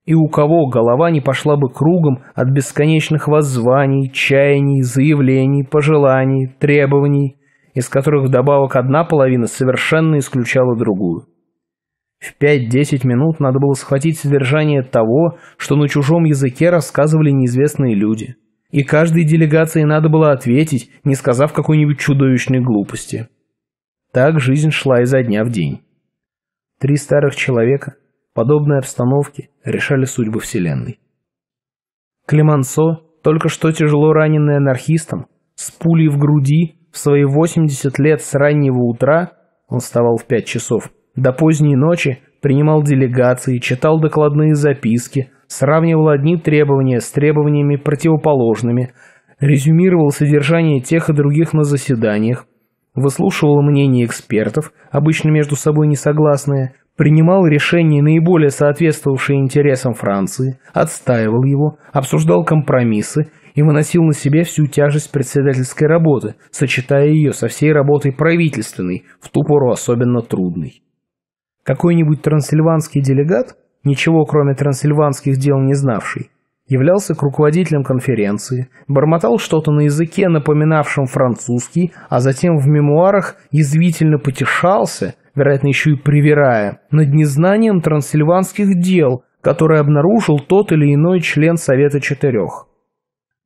И у кого голова не пошла бы кругом от бесконечных воззваний, чаяний, заявлений, пожеланий, требований, из которых вдобавок одна половина совершенно исключала другую. В 5-10 минут надо было схватить содержание того, что на чужом языке рассказывали неизвестные люди. И каждой делегации надо было ответить, не сказав какой-нибудь чудовищной глупости. Так жизнь шла изо дня в день. Три старых человека – Подобные обстановки решали судьбы Вселенной. Клемансо, только что тяжело раненный анархистом, с пулей в груди, в свои 80 лет с раннего утра, он вставал в 5 часов, до поздней ночи принимал делегации, читал докладные записки, сравнивал одни требования с требованиями противоположными, резюмировал содержание тех и других на заседаниях, выслушивал мнения экспертов, обычно между собой несогласные, принимал решение наиболее соответствовавшее интересам Франции, отстаивал его, обсуждал компромиссы и выносил на себе всю тяжесть председательской работы, сочетая ее со всей работой правительственной, в ту пору особенно трудной. Какой-нибудь трансильванский делегат, ничего кроме трансильванских дел не знавший, являлся к руководителям конференции, бормотал что-то на языке, напоминавшем французский, а затем в мемуарах язвительно потешался – вероятно, еще и привирая, над незнанием трансильванских дел, которые обнаружил тот или иной член Совета Четырех.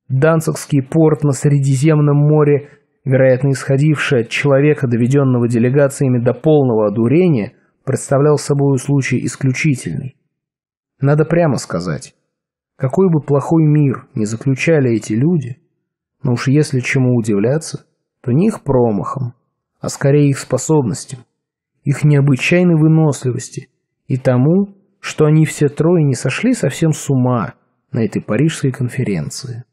Данцикский порт на Средиземном море, вероятно, исходивший от человека, доведенного делегациями до полного одурения, представлял собой случай исключительный. Надо прямо сказать, какой бы плохой мир не заключали эти люди, но уж если чему удивляться, то не их промахом, а скорее их способностям их необычайной выносливости и тому, что они все трое не сошли совсем с ума на этой парижской конференции.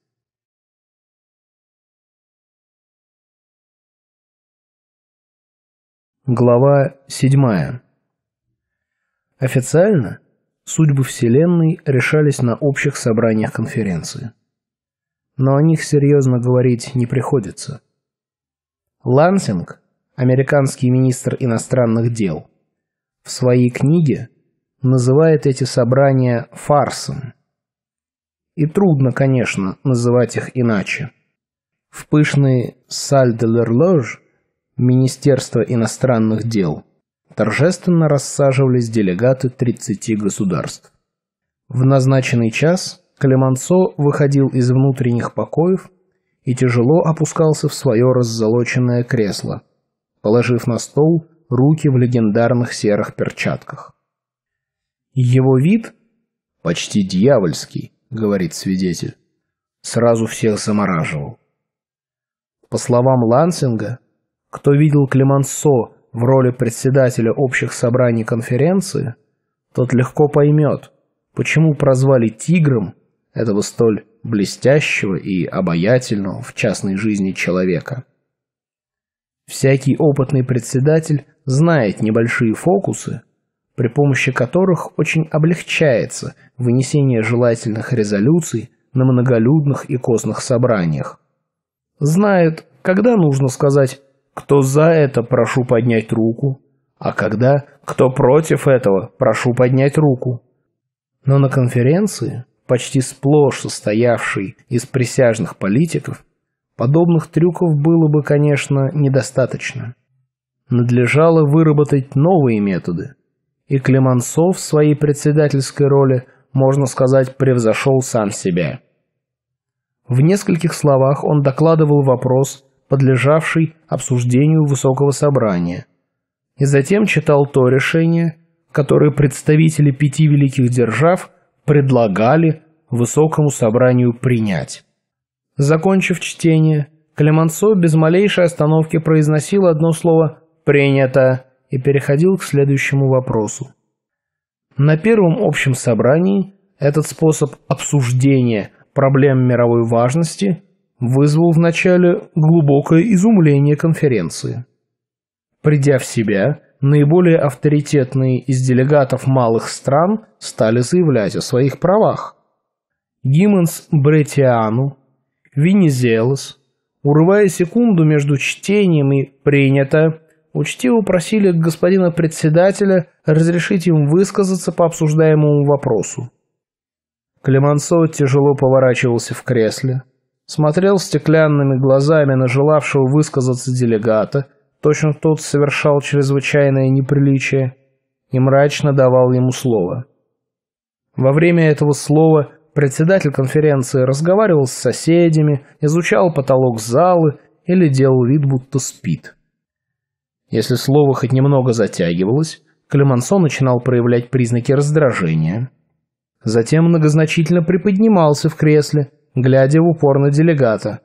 Глава 7. Официально судьбы Вселенной решались на общих собраниях конференции. Но о них серьезно говорить не приходится. Лансинг американский министр иностранных дел, в своей книге называет эти собрания фарсом. И трудно, конечно, называть их иначе. В пышной «Саль де л'Орлож» Министерства иностранных дел торжественно рассаживались делегаты 30 государств. В назначенный час Клемансо выходил из внутренних покоев и тяжело опускался в свое раззолоченное кресло – положив на стол руки в легендарных серых перчатках. Его вид почти дьявольский, говорит свидетель, сразу всех замораживал. По словам Лансинга, кто видел Клемансо в роли председателя общих собраний конференции, тот легко поймет, почему прозвали «тигром» этого столь блестящего и обаятельного в частной жизни человека. Всякий опытный председатель знает небольшие фокусы, при помощи которых очень облегчается вынесение желательных резолюций на многолюдных и костных собраниях. Знает, когда нужно сказать «кто за это, прошу поднять руку», а когда «кто против этого, прошу поднять руку». Но на конференции, почти сплошь состоявшей из присяжных политиков, Подобных трюков было бы, конечно, недостаточно. Надлежало выработать новые методы. И Клемансо в своей председательской роли, можно сказать, превзошел сам себя. В нескольких словах он докладывал вопрос, подлежавший обсуждению Высокого Собрания, и затем читал то решение, которое представители пяти великих держав предлагали Высокому Собранию принять. Закончив чтение, Клемансо без малейшей остановки произносил одно слово «принято» и переходил к следующему вопросу. На первом общем собрании этот способ обсуждения проблем мировой важности вызвал вначале глубокое изумление конференции. Придя в себя, наиболее авторитетные из делегатов малых стран стали заявлять о своих правах. Гиммонс Бретиану, Венизелос, урывая секунду между чтением и «принято», учтиво просили господина председателя разрешить им высказаться по обсуждаемому вопросу. Клемансо тяжело поворачивался в кресле, смотрел стеклянными глазами на желавшего высказаться делегата, точно тот совершал чрезвычайное неприличие, и мрачно давал ему слово. Во время этого слова Председатель конференции разговаривал с соседями, изучал потолок залы или делал вид, будто спит. Если слово хоть немного затягивалось, Клемансо начинал проявлять признаки раздражения. Затем многозначительно приподнимался в кресле, глядя в упор на делегата.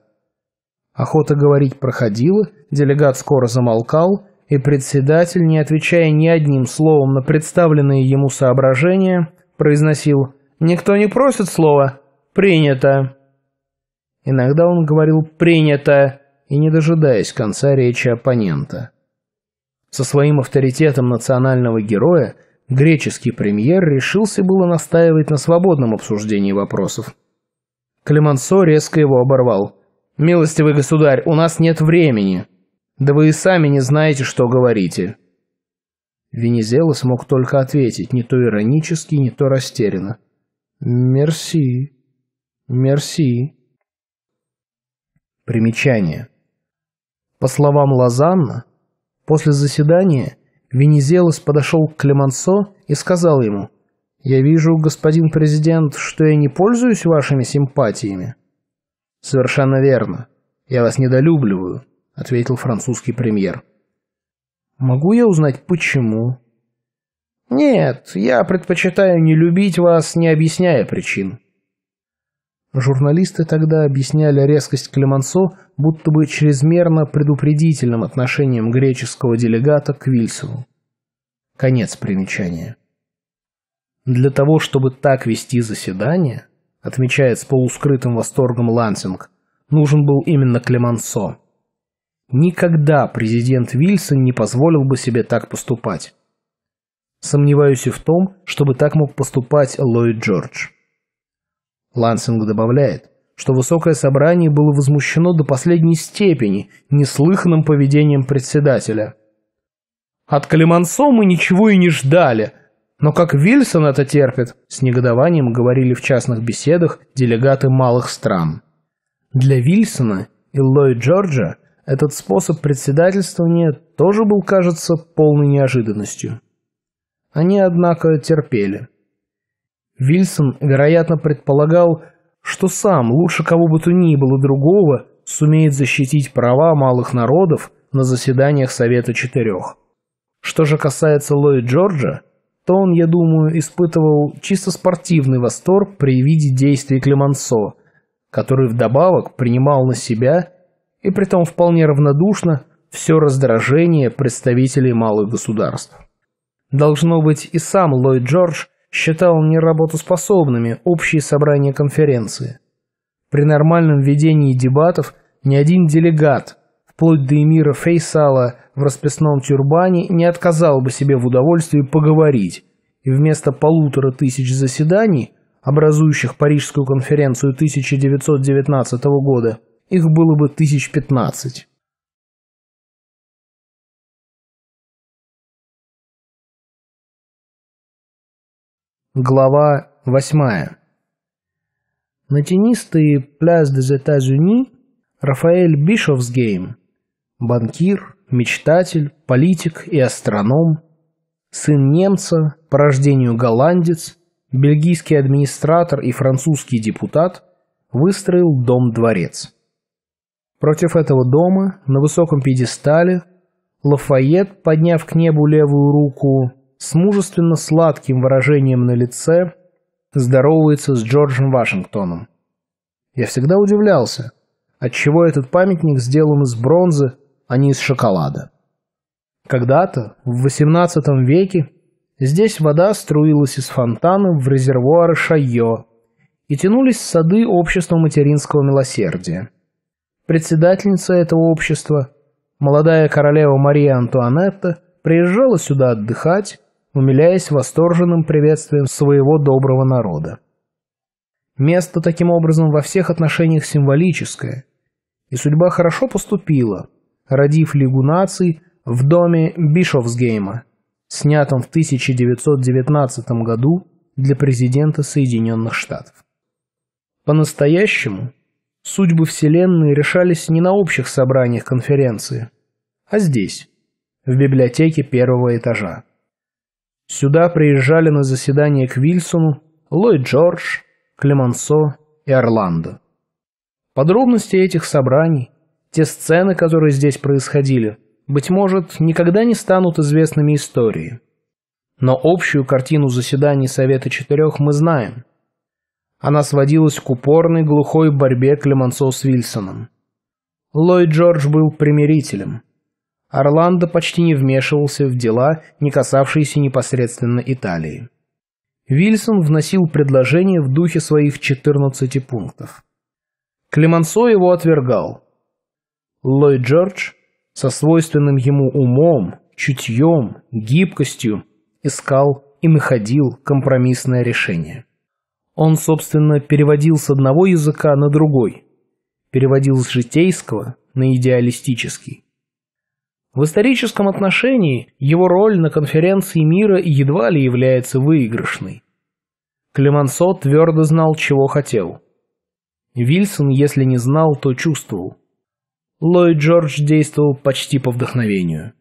Охота говорить проходила, делегат скоро замолкал, и председатель, не отвечая ни одним словом на представленные ему соображения, произносил Никто не просит слова. Принято. Иногда он говорил «принято» и не дожидаясь конца речи оппонента. Со своим авторитетом национального героя греческий премьер решился было настаивать на свободном обсуждении вопросов. Клемансо резко его оборвал. «Милостивый государь, у нас нет времени. Да вы и сами не знаете, что говорите». Венизела смог только ответить, не то иронически, не то растерянно. Мерси. Мерси. Примечание. По словам Лазанна, после заседания Венизелос подошел к Клемансо и сказал ему, «Я вижу, господин президент, что я не пользуюсь вашими симпатиями». «Совершенно верно. Я вас недолюбливаю», — ответил французский премьер. «Могу я узнать, почему?» «Нет, я предпочитаю не любить вас, не объясняя причин». Журналисты тогда объясняли резкость Клемансо будто бы чрезмерно предупредительным отношением греческого делегата к Вильсову. Конец примечания. Для того, чтобы так вести заседание, отмечает с полускрытым восторгом Лансинг, нужен был именно Клемансо. Никогда президент Вильсон не позволил бы себе так поступать. Сомневаюсь и в том, чтобы так мог поступать Ллойд Джордж. Лансинг добавляет, что высокое собрание было возмущено до последней степени неслыханным поведением председателя. «От Калимансо мы ничего и не ждали», но как Вильсон это терпит, с негодованием говорили в частных беседах делегаты малых стран. Для Вильсона и Ллойд Джорджа этот способ председательствования тоже был, кажется, полной неожиданностью. Они, однако, терпели. Вильсон, вероятно, предполагал, что сам лучше кого бы то ни было другого сумеет защитить права малых народов на заседаниях Совета Четырех. Что же касается Ллойд Джорджа, то он, я думаю, испытывал чисто спортивный восторг при виде действий Клемансо, который вдобавок принимал на себя и притом вполне равнодушно все раздражение представителей малых государств. Должно быть, и сам Ллойд Джордж считал неработоспособными общие собрания конференции. При нормальном ведении дебатов ни один делегат, вплоть до эмира Фейсала в расписном тюрбане, не отказал бы себе в удовольствии поговорить, и вместо полутора тысяч заседаний, образующих Парижскую конференцию 1919 года, их было бы тысяч пятнадцать. Глава восьмая. На тенистой Пляс des états Рафаэль Бишофсгейм, банкир, мечтатель, политик и астроном, сын немца, по рождению голландец, бельгийский администратор и французский депутат, выстроил дом-дворец. Против этого дома на высоком пьедестале Лафайет, подняв к небу левую руку, с мужественно сладким выражением на лице здоровается с Джорджем Вашингтоном. Я всегда удивлялся, отчего этот памятник сделан из бронзы, а не из шоколада. Когда-то, в XVIII веке, здесь вода струилась из фонтана в резервуары Шайо и тянулись сады общества материнского милосердия. Председательница этого общества, молодая королева Мария Антуанетта, приезжала сюда отдыхать умиляясь восторженным приветствием своего доброго народа. Место таким образом во всех отношениях символическое, и судьба хорошо поступила, родив Лигу наций в доме Бишофсгейма, снятом в 1919 году для президента Соединенных Штатов. По-настоящему судьбы Вселенной решались не на общих собраниях конференции, а здесь, в библиотеке первого этажа. Сюда приезжали на заседание к Вильсону Ллойд Джордж, Клемансо и Орландо. Подробности этих собраний, те сцены, которые здесь происходили, быть может, никогда не станут известными истории. Но общую картину заседаний Совета Четырех мы знаем. Она сводилась к упорной глухой борьбе Клемансо с Вильсоном. Ллойд Джордж был примирителем – Орландо почти не вмешивался в дела, не касавшиеся непосредственно Италии. Вильсон вносил предложение в духе своих 14 пунктов. Клемансо его отвергал. Ллойд Джордж со свойственным ему умом, чутьем, гибкостью искал и находил компромиссное решение. Он, собственно, переводил с одного языка на другой, переводил с житейского на идеалистический. В историческом отношении его роль на конференции мира едва ли является выигрышной. Клемансо твердо знал, чего хотел. Вильсон, если не знал, то чувствовал. Ллойд Джордж действовал почти по вдохновению.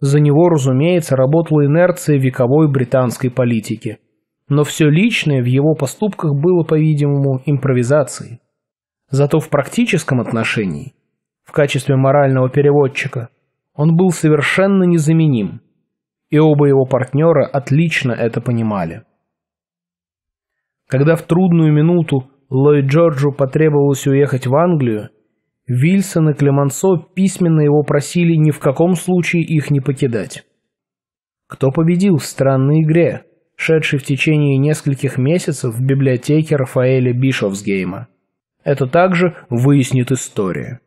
За него, разумеется, работала инерция вековой британской политики. Но все личное в его поступках было, по-видимому, импровизацией. Зато в практическом отношении, в качестве морального переводчика – он был совершенно незаменим, и оба его партнера отлично это понимали. Когда в трудную минуту Ллойд Джорджу потребовалось уехать в Англию, Вильсон и Клемансо письменно его просили ни в каком случае их не покидать. Кто победил в странной игре, шедшей в течение нескольких месяцев в библиотеке Рафаэля Бишофсгейма? Это также выяснит история.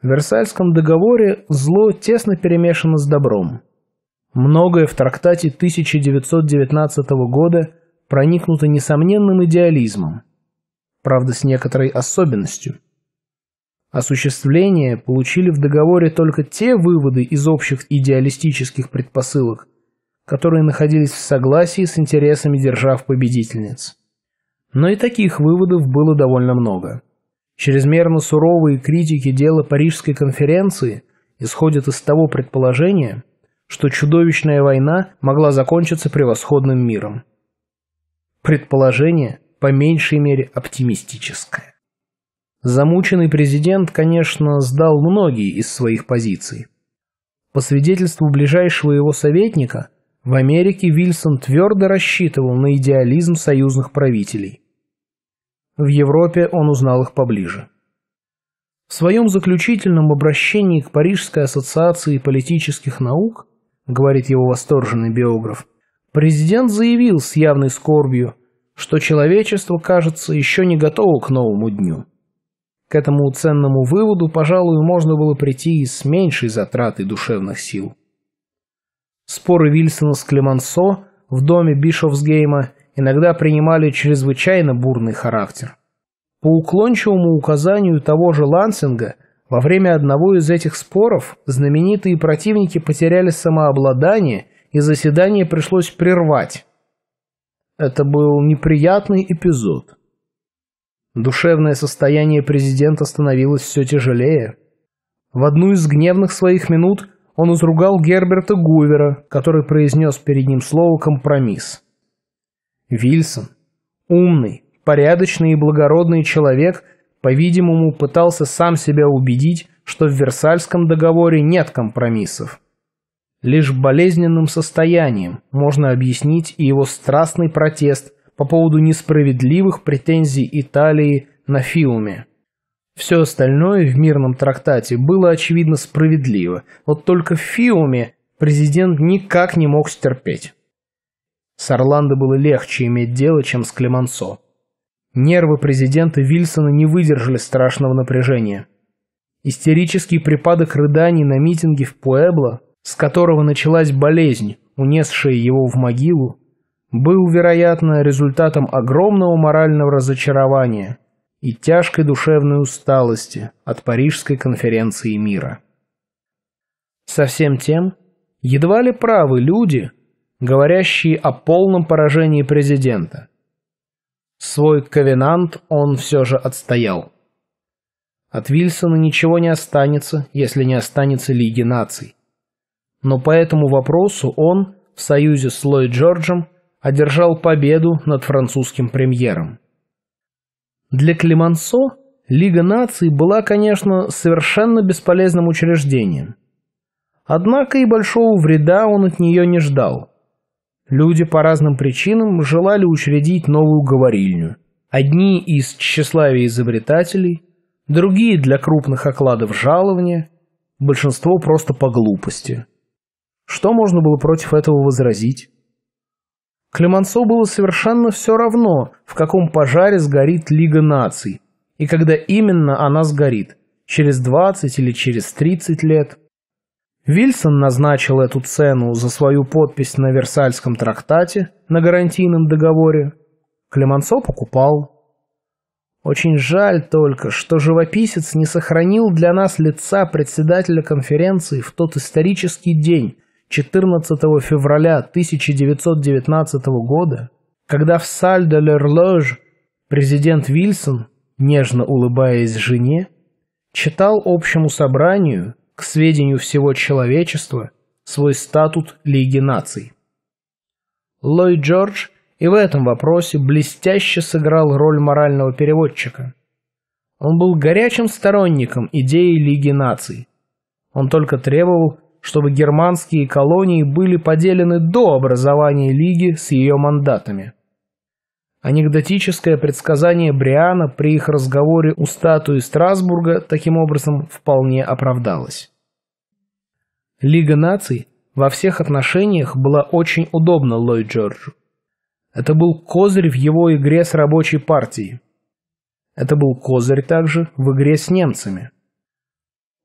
В Версальском договоре зло тесно перемешано с добром. Многое в трактате 1919 года проникнуто несомненным идеализмом, правда с некоторой особенностью. Осуществление получили в договоре только те выводы из общих идеалистических предпосылок, которые находились в согласии с интересами держав-победительниц. Но и таких выводов было довольно много. Чрезмерно суровые критики дела Парижской конференции исходят из того предположения, что чудовищная война могла закончиться превосходным миром. Предположение, по меньшей мере, оптимистическое. Замученный президент, конечно, сдал многие из своих позиций. По свидетельству ближайшего его советника, в Америке Вильсон твердо рассчитывал на идеализм союзных правителей – в Европе он узнал их поближе. В своем заключительном обращении к Парижской ассоциации политических наук, говорит его восторженный биограф, президент заявил с явной скорбью, что человечество, кажется, еще не готово к новому дню. К этому ценному выводу, пожалуй, можно было прийти и с меньшей затратой душевных сил. Споры Вильсона с Клемансо в доме Бишофсгейма иногда принимали чрезвычайно бурный характер. По уклончивому указанию того же Лансинга, во время одного из этих споров знаменитые противники потеряли самообладание, и заседание пришлось прервать. Это был неприятный эпизод. Душевное состояние президента становилось все тяжелее. В одну из гневных своих минут он изругал Герберта Гувера, который произнес перед ним слово «компромисс». Вильсон, умный, порядочный и благородный человек, по-видимому, пытался сам себя убедить, что в Версальском договоре нет компромиссов. Лишь болезненным состоянием можно объяснить и его страстный протест по поводу несправедливых претензий Италии на Фиуме. Все остальное в мирном трактате было, очевидно, справедливо, вот только в Фиуме президент никак не мог стерпеть. С Орландо было легче иметь дело, чем с Клемансо. Нервы президента Вильсона не выдержали страшного напряжения. Истерический припадок рыданий на митинге в Пуэбло, с которого началась болезнь, унесшая его в могилу, был, вероятно, результатом огромного морального разочарования и тяжкой душевной усталости от Парижской конференции мира. Совсем тем, едва ли правы люди – Говорящие о полном поражении президента. Свой ковенант он все же отстоял. От Вильсона ничего не останется, если не останется Лиги наций. Но по этому вопросу он в союзе с Ллойд Джорджем одержал победу над французским премьером. Для Климансо Лига наций была, конечно, совершенно бесполезным учреждением. Однако и большого вреда он от нее не ждал. Люди по разным причинам желали учредить новую говорильню. Одни из тщеславия изобретателей, другие для крупных окладов жалования, большинство просто по глупости. Что можно было против этого возразить? Клемансо было совершенно все равно, в каком пожаре сгорит Лига наций, и когда именно она сгорит, через 20 или через 30 лет – Вильсон назначил эту цену за свою подпись на Версальском трактате, на гарантийном договоре. Клемансо покупал. Очень жаль только, что живописец не сохранил для нас лица председателя конференции в тот исторический день, 14 февраля 1919 года, когда в Саль-де-Лерлож президент Вильсон, нежно улыбаясь жене, читал общему собранию – к сведению всего человечества свой статут Лиги наций. Ллойд Джордж и в этом вопросе блестяще сыграл роль морального переводчика. Он был горячим сторонником идеи Лиги наций. Он только требовал, чтобы германские колонии были поделены до образования Лиги с ее мандатами. Анекдотическое предсказание Бриана при их разговоре у статуи Страсбурга таким образом вполне оправдалось. Лига наций во всех отношениях была очень удобна Ллойд Джорджу. Это был козырь в его игре с рабочей партией. Это был козырь также в игре с немцами.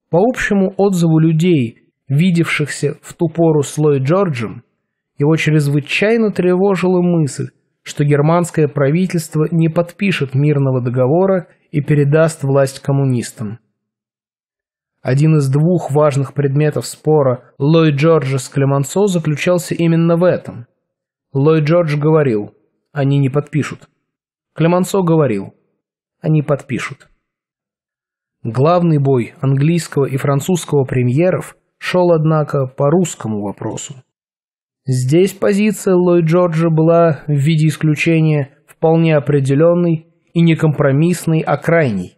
По общему отзыву людей, видевшихся в ту пору с Ллойд Джорджем, его чрезвычайно тревожила мысль, что германское правительство не подпишет мирного договора и передаст власть коммунистам. Один из двух важных предметов спора Ллойд Джорджа с Клемансо заключался именно в этом. Ллойд Джордж говорил, они не подпишут. Клемансо говорил, они подпишут. Главный бой английского и французского премьеров шел, однако, по русскому вопросу. Здесь позиция Ллойд Джорджа была в виде исключения вполне определенной и некомпромиссной, а крайней.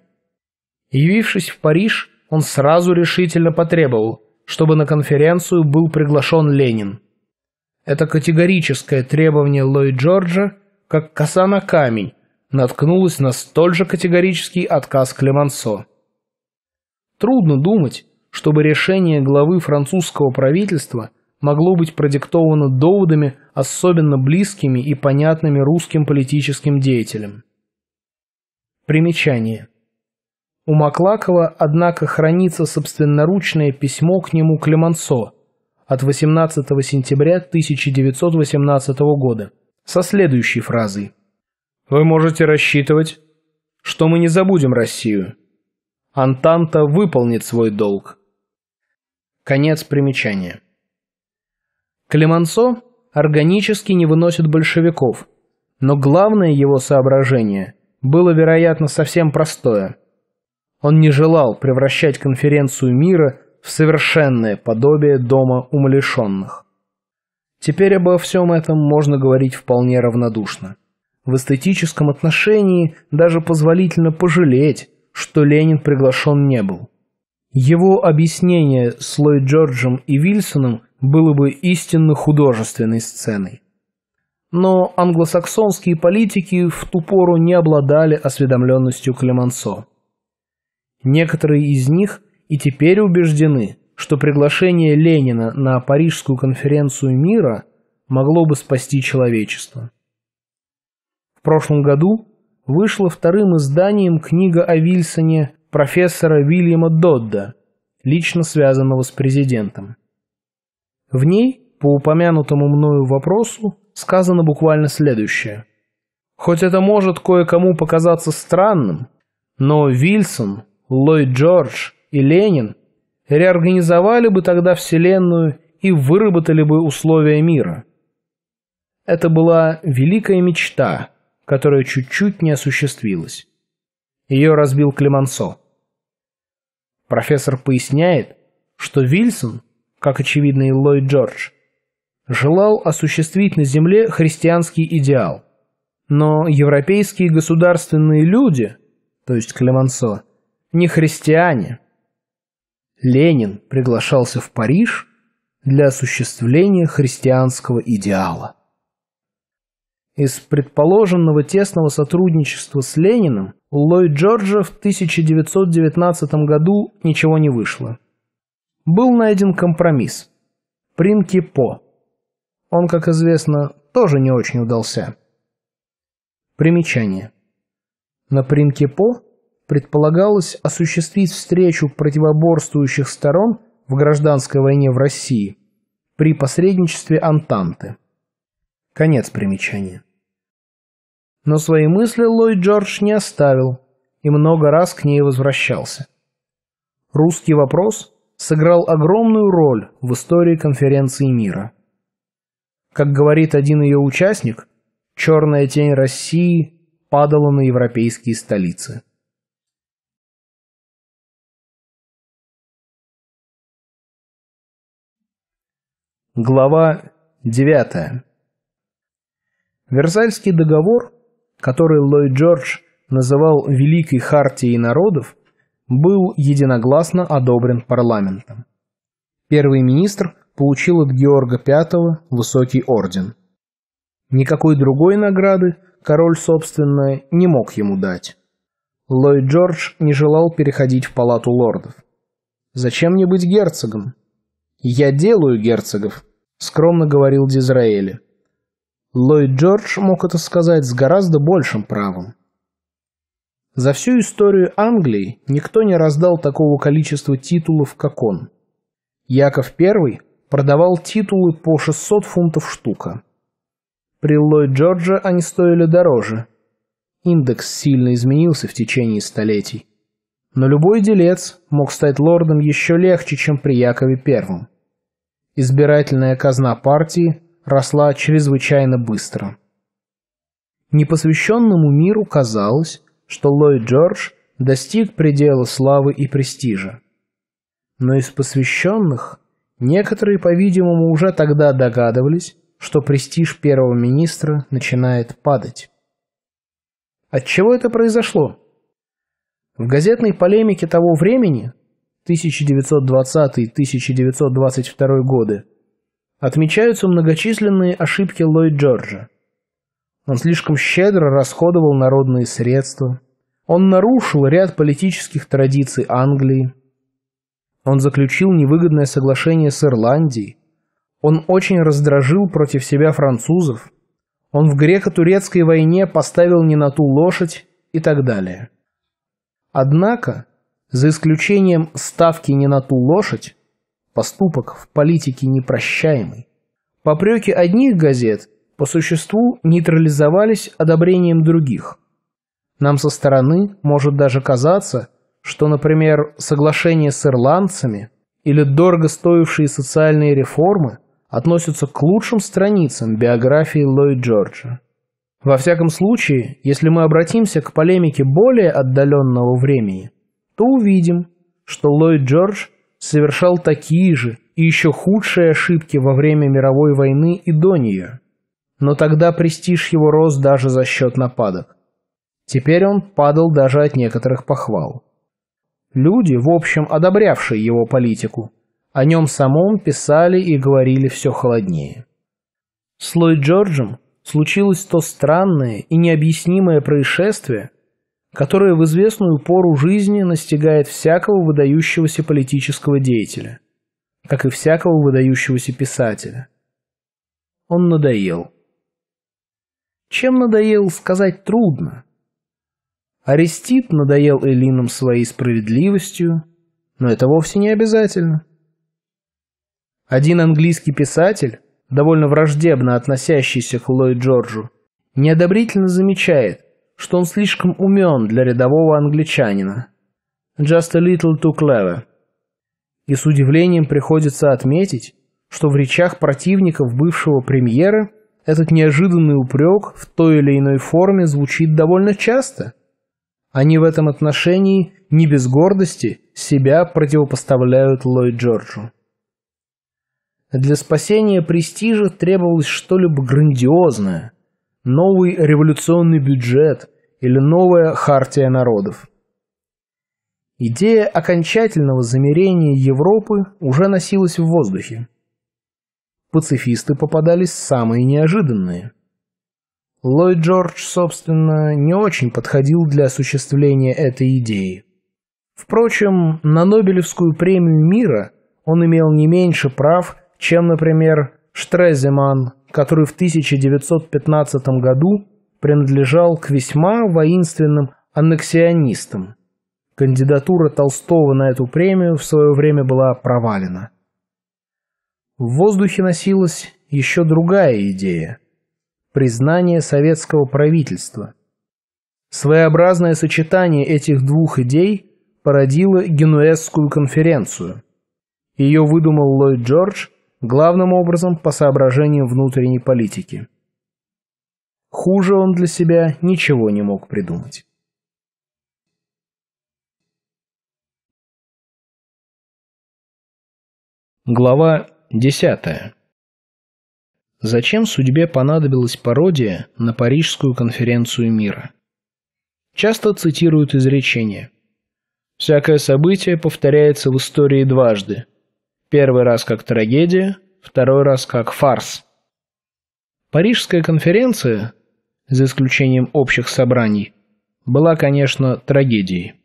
Явившись в Париж, он сразу решительно потребовал, чтобы на конференцию был приглашен Ленин. Это категорическое требование Ллойд Джорджа, как коса на камень, наткнулось на столь же категорический отказ Клемансо. Трудно думать, чтобы решение главы французского правительства – могло быть продиктовано доводами, особенно близкими и понятными русским политическим деятелям. Примечание. У Маклакова, однако, хранится собственноручное письмо к нему Клемансо от 18 сентября 1918 года со следующей фразой. «Вы можете рассчитывать, что мы не забудем Россию. Антанта выполнит свой долг». Конец примечания. Клемансо органически не выносит большевиков, но главное его соображение было, вероятно, совсем простое. Он не желал превращать конференцию мира в совершенное подобие дома умалишенных. Теперь обо всем этом можно говорить вполне равнодушно. В эстетическом отношении даже позволительно пожалеть, что Ленин приглашен не был. Его объяснение с Ллойд Джорджем и Вильсоном было бы истинно художественной сценой. Но англосаксонские политики в ту пору не обладали осведомленностью Клемансо. Некоторые из них и теперь убеждены, что приглашение Ленина на Парижскую конференцию мира могло бы спасти человечество. В прошлом году вышла вторым изданием книга о Вильсоне профессора Вильяма Додда, лично связанного с президентом. В ней, по упомянутому мною вопросу, сказано буквально следующее. Хоть это может кое-кому показаться странным, но Вильсон, Ллойд Джордж и Ленин реорганизовали бы тогда Вселенную и выработали бы условия мира. Это была великая мечта, которая чуть-чуть не осуществилась. Ее разбил Климонсо. Профессор поясняет, что Вильсон как очевидный Ллойд Джордж, желал осуществить на земле христианский идеал. Но европейские государственные люди, то есть Клемансо, не христиане. Ленин приглашался в Париж для осуществления христианского идеала. Из предположенного тесного сотрудничества с Лениным у Ллойд Джорджа в 1919 году ничего не вышло был найден компромисс. Примки По. Он, как известно, тоже не очень удался. Примечание. На примке По предполагалось осуществить встречу противоборствующих сторон в гражданской войне в России при посредничестве Антанты. Конец примечания. Но свои мысли Ллойд Джордж не оставил и много раз к ней возвращался. Русский вопрос сыграл огромную роль в истории конференции мира. Как говорит один ее участник, черная тень России падала на европейские столицы. Глава 9. Версальский договор, который Ллойд Джордж называл «Великой хартией народов», был единогласно одобрен парламентом. Первый министр получил от Георга V высокий орден. Никакой другой награды король, собственно, не мог ему дать. Ллойд Джордж не желал переходить в палату лордов. «Зачем мне быть герцогом?» «Я делаю герцогов», — скромно говорил Дизраэли. Ллойд Джордж мог это сказать с гораздо большим правом. За всю историю Англии никто не раздал такого количества титулов, как он. Яков I продавал титулы по 600 фунтов штука. При Ллойд Джорджа они стоили дороже. Индекс сильно изменился в течение столетий. Но любой делец мог стать лордом еще легче, чем при Якове I. Избирательная казна партии росла чрезвычайно быстро. Непосвященному миру казалось, что Ллойд Джордж достиг предела славы и престижа. Но из посвященных некоторые, по-видимому, уже тогда догадывались, что престиж первого министра начинает падать. От чего это произошло? В газетной полемике того времени, 1920-1922 годы, отмечаются многочисленные ошибки Ллойд Джорджа – он слишком щедро расходовал народные средства. Он нарушил ряд политических традиций Англии. Он заключил невыгодное соглашение с Ирландией. Он очень раздражил против себя французов. Он в греко-турецкой войне поставил не на ту лошадь и так далее. Однако, за исключением ставки не на ту лошадь, поступок в политике непрощаемый. Попреки одних газет – по существу нейтрализовались одобрением других. Нам со стороны может даже казаться, что, например, соглашение с ирландцами или дорого стоившие социальные реформы относятся к лучшим страницам биографии Ллойд Джорджа. Во всяком случае, если мы обратимся к полемике более отдаленного времени, то увидим, что Ллойд Джордж совершал такие же и еще худшие ошибки во время мировой войны и до нее – но тогда престиж его рос даже за счет нападок. Теперь он падал даже от некоторых похвал. Люди, в общем, одобрявшие его политику, о нем самом писали и говорили все холоднее. С Ллойд Джорджем случилось то странное и необъяснимое происшествие, которое в известную пору жизни настигает всякого выдающегося политического деятеля, как и всякого выдающегося писателя. Он надоел. Чем надоел, сказать трудно. Арестит надоел Элинам своей справедливостью, но это вовсе не обязательно. Один английский писатель, довольно враждебно относящийся к Ллойд Джорджу, неодобрительно замечает, что он слишком умен для рядового англичанина. Just a little too clever. И с удивлением приходится отметить, что в речах противников бывшего премьера этот неожиданный упрек в той или иной форме звучит довольно часто. Они в этом отношении, не без гордости, себя противопоставляют Ллойд Джорджу. Для спасения престижа требовалось что-либо грандиозное. Новый революционный бюджет или новая хартия народов. Идея окончательного замерения Европы уже носилась в воздухе пацифисты попадались самые неожиданные. Ллойд Джордж, собственно, не очень подходил для осуществления этой идеи. Впрочем, на Нобелевскую премию мира он имел не меньше прав, чем, например, Штреземан, который в 1915 году принадлежал к весьма воинственным аннексионистам. Кандидатура Толстого на эту премию в свое время была провалена. В воздухе носилась еще другая идея – признание советского правительства. Своеобразное сочетание этих двух идей породило Генуэзскую конференцию. Ее выдумал Ллойд Джордж главным образом по соображениям внутренней политики. Хуже он для себя ничего не мог придумать. Глава Десятое. Зачем судьбе понадобилась пародия на Парижскую конференцию мира? Часто цитируют изречение. «Всякое событие повторяется в истории дважды. Первый раз как трагедия, второй раз как фарс». Парижская конференция, за исключением общих собраний, была, конечно, трагедией.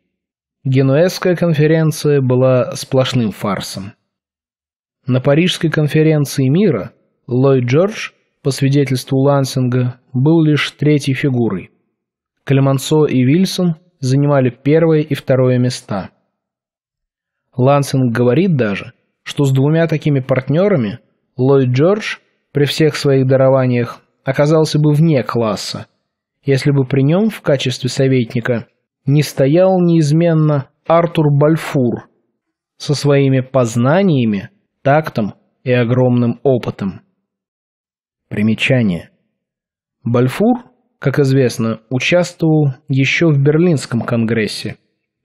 Генуэзская конференция была сплошным фарсом. На Парижской конференции мира Ллойд Джордж, по свидетельству Лансинга, был лишь третьей фигурой. Кальмансо и Вильсон занимали первое и второе места. Лансинг говорит даже, что с двумя такими партнерами Ллойд Джордж при всех своих дарованиях оказался бы вне класса, если бы при нем в качестве советника не стоял неизменно Артур Бальфур со своими познаниями тактом и огромным опытом. Примечание. Бальфур, как известно, участвовал еще в Берлинском конгрессе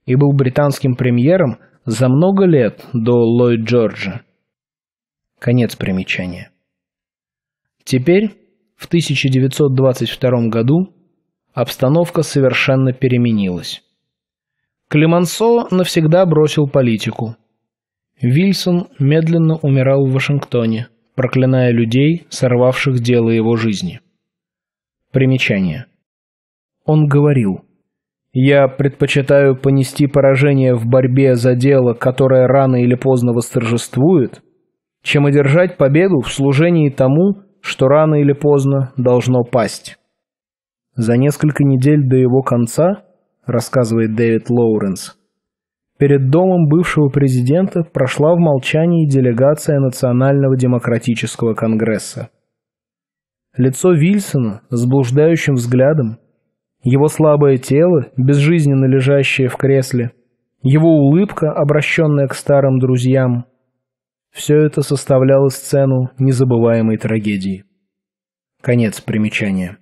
и был британским премьером за много лет до Ллойд Джорджа. Конец примечания. Теперь, в 1922 году, обстановка совершенно переменилась. Клемансо навсегда бросил политику – Вильсон медленно умирал в Вашингтоне, проклиная людей, сорвавших дело его жизни. Примечание. Он говорил, «Я предпочитаю понести поражение в борьбе за дело, которое рано или поздно восторжествует, чем одержать победу в служении тому, что рано или поздно должно пасть». За несколько недель до его конца, рассказывает Дэвид Лоуренс, Перед домом бывшего президента прошла в молчании делегация Национального демократического конгресса. Лицо Вильсона с блуждающим взглядом, его слабое тело, безжизненно лежащее в кресле, его улыбка, обращенная к старым друзьям – все это составляло сцену незабываемой трагедии. Конец примечания.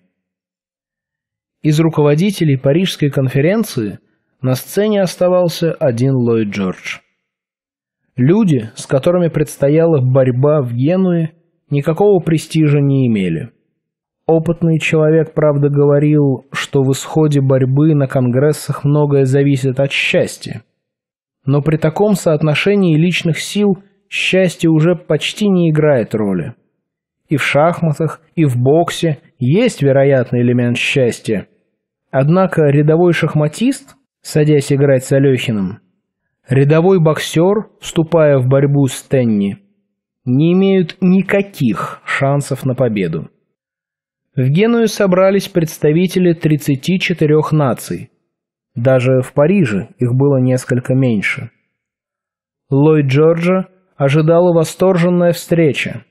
Из руководителей Парижской конференции – на сцене оставался один Ллойд Джордж. Люди, с которыми предстояла борьба в Генуе, никакого престижа не имели. Опытный человек, правда, говорил, что в исходе борьбы на конгрессах многое зависит от счастья. Но при таком соотношении личных сил счастье уже почти не играет роли. И в шахматах, и в боксе есть вероятный элемент счастья. Однако рядовой шахматист – садясь играть с Алехиным. Рядовой боксер, вступая в борьбу с Тенни, не имеют никаких шансов на победу. В Геную собрались представители 34 наций. Даже в Париже их было несколько меньше. Ллойд Джорджа ожидала восторженная встреча.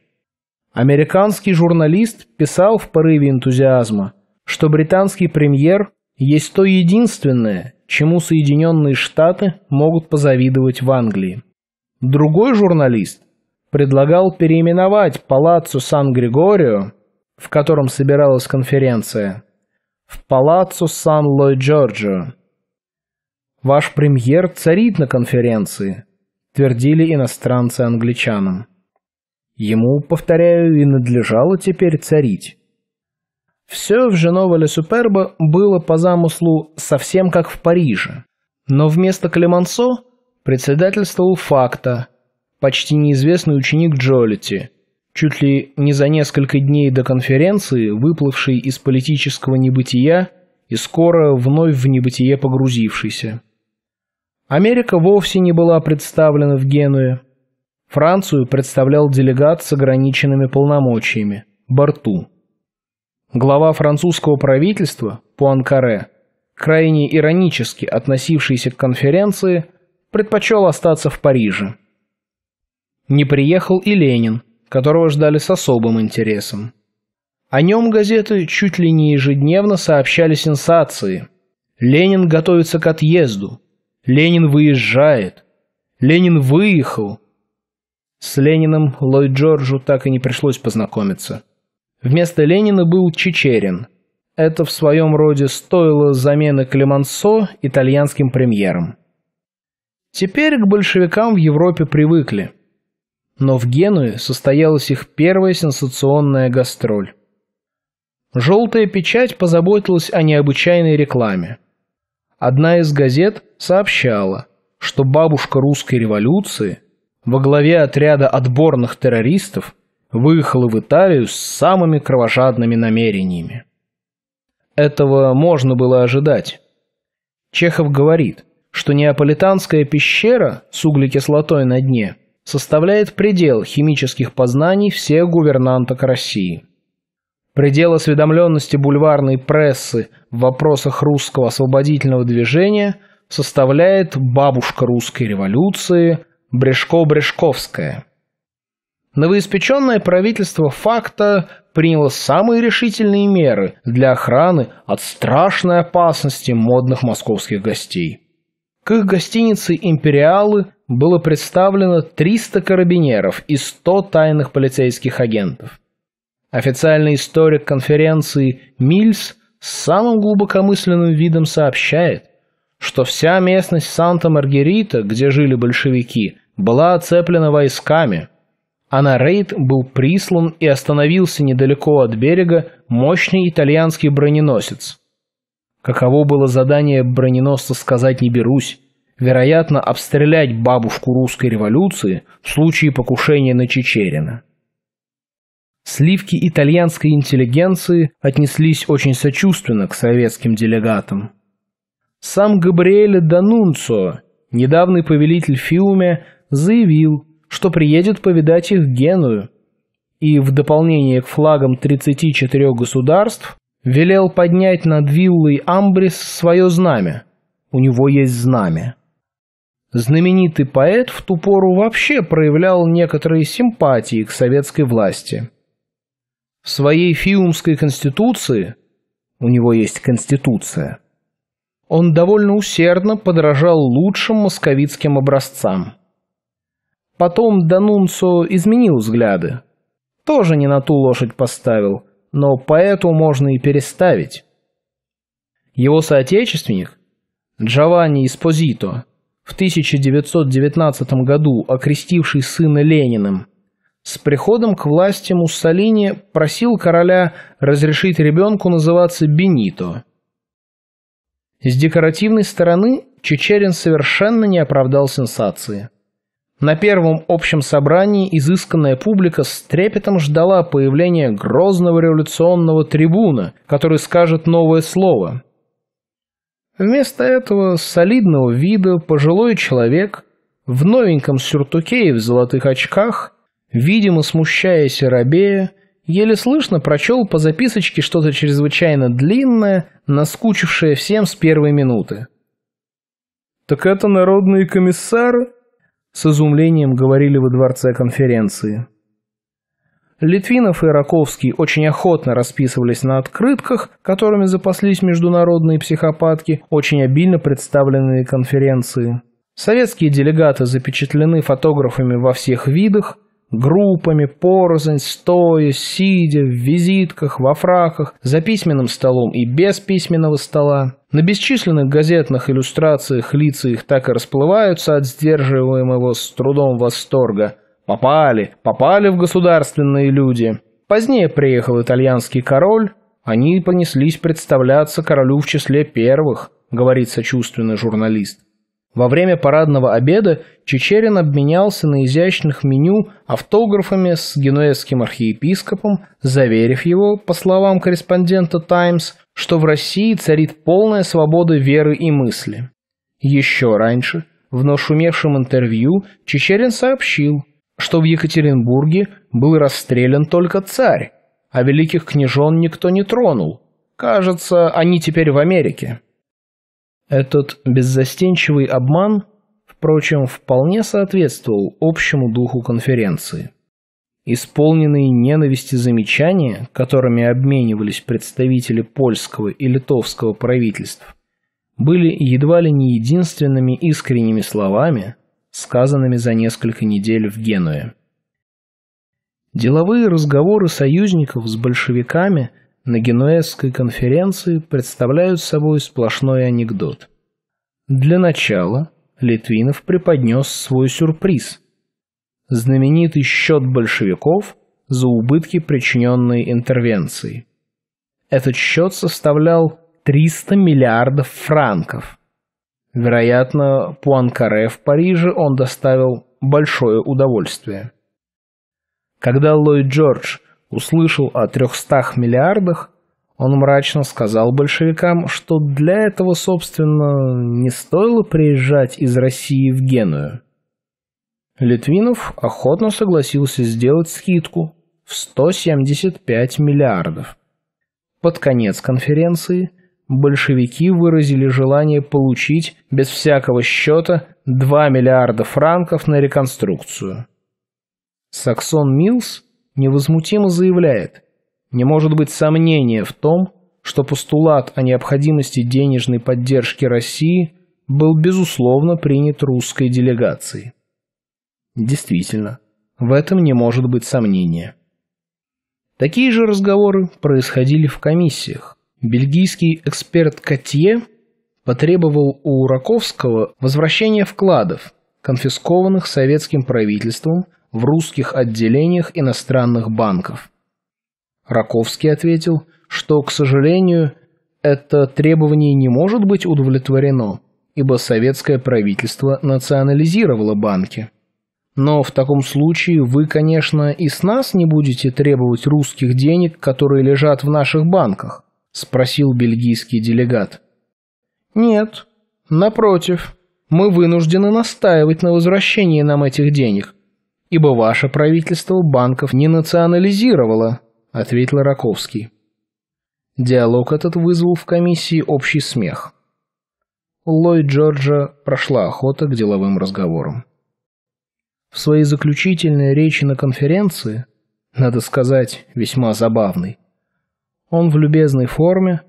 Американский журналист писал в порыве энтузиазма, что британский премьер есть то единственное, чему Соединенные Штаты могут позавидовать в Англии. Другой журналист предлагал переименовать Палаццо Сан-Григорио, в котором собиралась конференция, в Палаццо Сан-Лой-Джорджио. «Ваш премьер царит на конференции», – твердили иностранцы англичанам. Ему, повторяю, и надлежало теперь царить. Все в Женовеле Суперба было по замыслу совсем как в Париже. Но вместо Клемансо председательствовал Факта, почти неизвестный ученик Джолити, чуть ли не за несколько дней до конференции, выплывший из политического небытия и скоро вновь в небытие погрузившийся. Америка вовсе не была представлена в Генуе. Францию представлял делегат с ограниченными полномочиями – Барту. Глава французского правительства Пуанкаре, крайне иронически относившийся к конференции, предпочел остаться в Париже. Не приехал и Ленин, которого ждали с особым интересом. О нем газеты чуть ли не ежедневно сообщали сенсации. Ленин готовится к отъезду. Ленин выезжает. Ленин выехал. С Лениным Ллойд Джорджу так и не пришлось познакомиться. Вместо Ленина был Чечерин. Это в своем роде стоило замены Клемансо итальянским премьером. Теперь к большевикам в Европе привыкли. Но в Генуе состоялась их первая сенсационная гастроль. Желтая печать позаботилась о необычайной рекламе. Одна из газет сообщала, что бабушка русской революции во главе отряда отборных террористов Выехал в Италию с самыми кровожадными намерениями. Этого можно было ожидать. Чехов говорит, что неаполитанская пещера с углекислотой на дне составляет предел химических познаний всех гувернанток России. Предел осведомленности бульварной прессы в вопросах русского освободительного движения составляет бабушка русской революции Брешко-Брешковская – Новоиспеченное правительство факта приняло самые решительные меры для охраны от страшной опасности модных московских гостей. К их гостинице «Империалы» было представлено 300 карабинеров и 100 тайных полицейских агентов. Официальный историк конференции Мильс с самым глубокомысленным видом сообщает, что вся местность санта маргерита где жили большевики, была оцеплена войсками – а на рейд был прислан и остановился недалеко от берега мощный итальянский броненосец. Каково было задание броненосца, сказать не берусь. Вероятно, обстрелять бабушку русской революции в случае покушения на Чечерина. Сливки итальянской интеллигенции отнеслись очень сочувственно к советским делегатам. Сам Габриэле Данунцо, недавний повелитель Фиуме, заявил, что приедет повидать их Геную. И в дополнение к флагам 34 государств велел поднять над виллой Амбрис свое знамя. У него есть знамя. Знаменитый поэт в ту пору вообще проявлял некоторые симпатии к советской власти. В своей фиумской конституции у него есть конституция – он довольно усердно подражал лучшим московицким образцам. Потом Данунцо изменил взгляды. Тоже не на ту лошадь поставил, но поэту можно и переставить. Его соотечественник, Джованни Испозито в 1919 году окрестивший сына Лениным, с приходом к власти Муссолини просил короля разрешить ребенку называться Бенито. С декоративной стороны Чечерин совершенно не оправдал сенсации. На первом общем собрании изысканная публика с трепетом ждала появления грозного революционного трибуна, который скажет новое слово. Вместо этого солидного вида пожилой человек в новеньком сюртуке и в золотых очках, видимо смущаясь и робея, еле слышно прочел по записочке что-то чрезвычайно длинное, наскучившее всем с первой минуты. «Так это народные комиссары?» с изумлением говорили во дворце конференции. Литвинов и Раковский очень охотно расписывались на открытках, которыми запаслись международные психопатки, очень обильно представленные конференции. Советские делегаты запечатлены фотографами во всех видах, Группами, порознь, стоя, сидя, в визитках, во фраках, за письменным столом и без письменного стола. На бесчисленных газетных иллюстрациях лица их так и расплываются от сдерживаемого с трудом восторга. Попали, попали в государственные люди. Позднее приехал итальянский король, они понеслись представляться королю в числе первых, говорит сочувственный журналист. Во время парадного обеда Чечерин обменялся на изящных меню автографами с генуэзским архиепископом, заверив его, по словам корреспондента «Таймс», что в России царит полная свобода веры и мысли. Еще раньше, в нашумевшем интервью, Чечерин сообщил, что в Екатеринбурге был расстрелян только царь, а великих княжон никто не тронул. Кажется, они теперь в Америке. Этот беззастенчивый обман, впрочем, вполне соответствовал общему духу конференции. Исполненные ненависти замечания, которыми обменивались представители польского и литовского правительств, были едва ли не единственными искренними словами, сказанными за несколько недель в Генуе. Деловые разговоры союзников с большевиками – на Генуэзской конференции представляют собой сплошной анекдот. Для начала Литвинов преподнес свой сюрприз. Знаменитый счет большевиков за убытки, причиненные интервенцией. Этот счет составлял 300 миллиардов франков. Вероятно, Пуанкаре в Париже он доставил большое удовольствие. Когда Ллойд Джордж – услышал о 300 миллиардах, он мрачно сказал большевикам, что для этого, собственно, не стоило приезжать из России в Геную. Литвинов охотно согласился сделать скидку в 175 миллиардов. Под конец конференции большевики выразили желание получить без всякого счета 2 миллиарда франков на реконструкцию. Саксон Милс невозмутимо заявляет, не может быть сомнения в том, что постулат о необходимости денежной поддержки России был безусловно принят русской делегацией. Действительно, в этом не может быть сомнения. Такие же разговоры происходили в комиссиях. Бельгийский эксперт Котье потребовал у Ураковского возвращения вкладов, конфискованных советским правительством в русских отделениях иностранных банков. Раковский ответил, что, к сожалению, это требование не может быть удовлетворено, ибо советское правительство национализировало банки. Но в таком случае вы, конечно, и с нас не будете требовать русских денег, которые лежат в наших банках, спросил бельгийский делегат. Нет, напротив, мы вынуждены настаивать на возвращении нам этих денег, ибо ваше правительство банков не национализировало», – ответил Раковский. Диалог этот вызвал в комиссии общий смех. Ллойд Джорджа прошла охота к деловым разговорам. В своей заключительной речи на конференции, надо сказать, весьма забавной, он в любезной форме,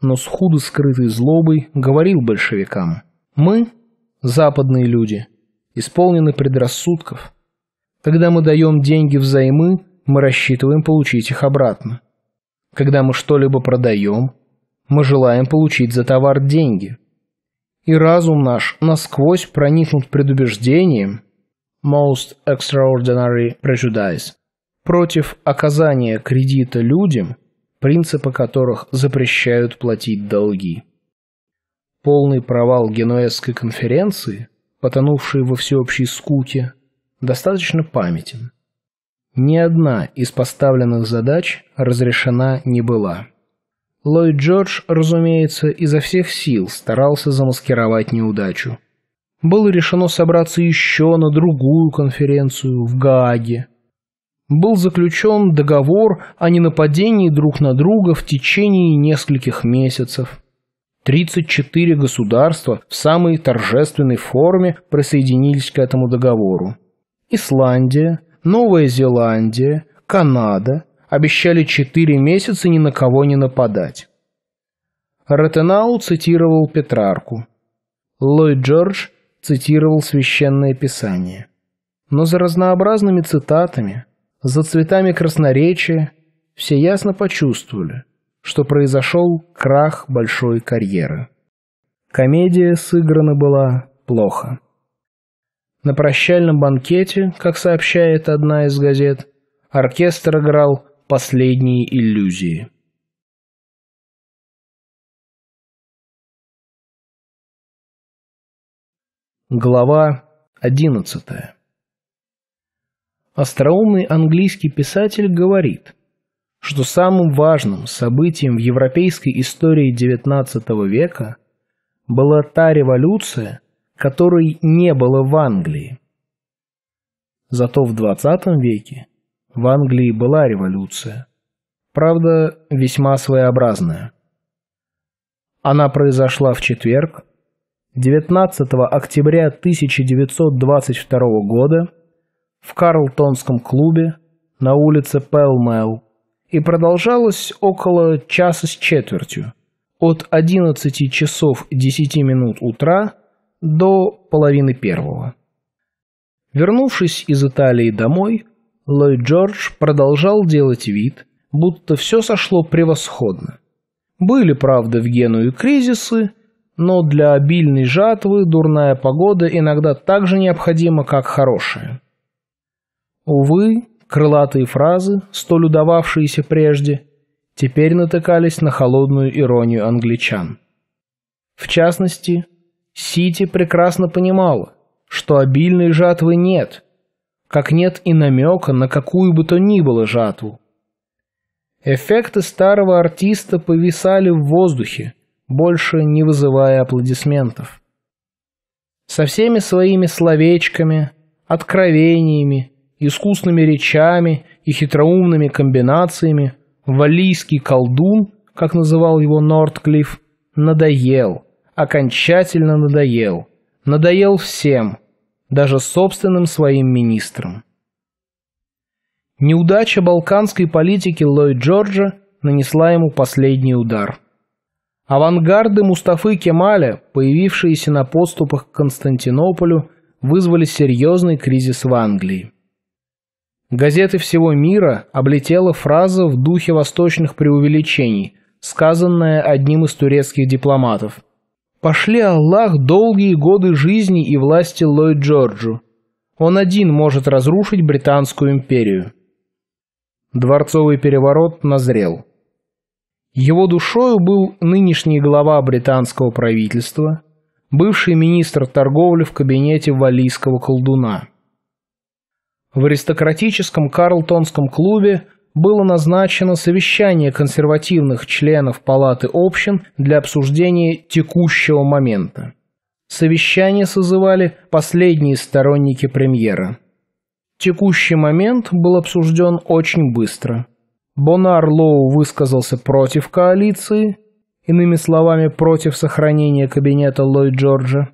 но с худо скрытой злобой говорил большевикам. «Мы, западные люди, исполнены предрассудков, когда мы даем деньги взаймы, мы рассчитываем получить их обратно. Когда мы что-либо продаем, мы желаем получить за товар деньги. И разум наш насквозь проникнут предубеждением «most extraordinary prejudice» против оказания кредита людям, принципы которых запрещают платить долги. Полный провал Генуэзской конференции, потонувший во всеобщей скуке – достаточно памятен. Ни одна из поставленных задач разрешена не была. Ллойд Джордж, разумеется, изо всех сил старался замаскировать неудачу. Было решено собраться еще на другую конференцию в Гааге. Был заключен договор о ненападении друг на друга в течение нескольких месяцев. 34 государства в самой торжественной форме присоединились к этому договору. Исландия, Новая Зеландия, Канада обещали четыре месяца ни на кого не нападать. Ротенау цитировал Петрарку. Ллойд Джордж цитировал Священное Писание. Но за разнообразными цитатами, за цветами красноречия все ясно почувствовали, что произошел крах большой карьеры. Комедия сыграна была плохо. На прощальном банкете, как сообщает одна из газет, оркестр играл «Последние иллюзии». Глава одиннадцатая. Остроумный английский писатель говорит, что самым важным событием в европейской истории XIX века была та революция, которой не было в Англии. Зато в 20 веке в Англии была революция. Правда, весьма своеобразная. Она произошла в четверг, 19 октября 1922 года, в Карлтонском клубе на улице Пелмел и продолжалась около часа с четвертью, от 11 часов 10 минут утра до половины первого. Вернувшись из Италии домой, Ллойд Джордж продолжал делать вид, будто все сошло превосходно. Были, правда, в Генуе кризисы, но для обильной жатвы дурная погода иногда так же необходима, как хорошая. Увы, крылатые фразы, столь удававшиеся прежде, теперь натыкались на холодную иронию англичан. В частности, Сити прекрасно понимала, что обильной жатвы нет, как нет и намека на какую бы то ни было жатву. Эффекты старого артиста повисали в воздухе, больше не вызывая аплодисментов. Со всеми своими словечками, откровениями, искусными речами и хитроумными комбинациями валийский колдун, как называл его Нортклифф, надоел – окончательно надоел. Надоел всем, даже собственным своим министрам. Неудача балканской политики Ллойд Джорджа нанесла ему последний удар. Авангарды Мустафы Кемаля, появившиеся на подступах к Константинополю, вызвали серьезный кризис в Англии. Газеты всего мира облетела фраза в духе восточных преувеличений, сказанная одним из турецких дипломатов – Пошли Аллах долгие годы жизни и власти Ллойд Джорджу. Он один может разрушить Британскую империю. Дворцовый переворот назрел. Его душою был нынешний глава британского правительства, бывший министр торговли в кабинете валийского колдуна. В аристократическом Карлтонском клубе было назначено совещание консервативных членов Палаты общин для обсуждения текущего момента. Совещание созывали последние сторонники премьера. Текущий момент был обсужден очень быстро. Бонар Лоу высказался против коалиции, иными словами, против сохранения кабинета Ллойд Джорджа.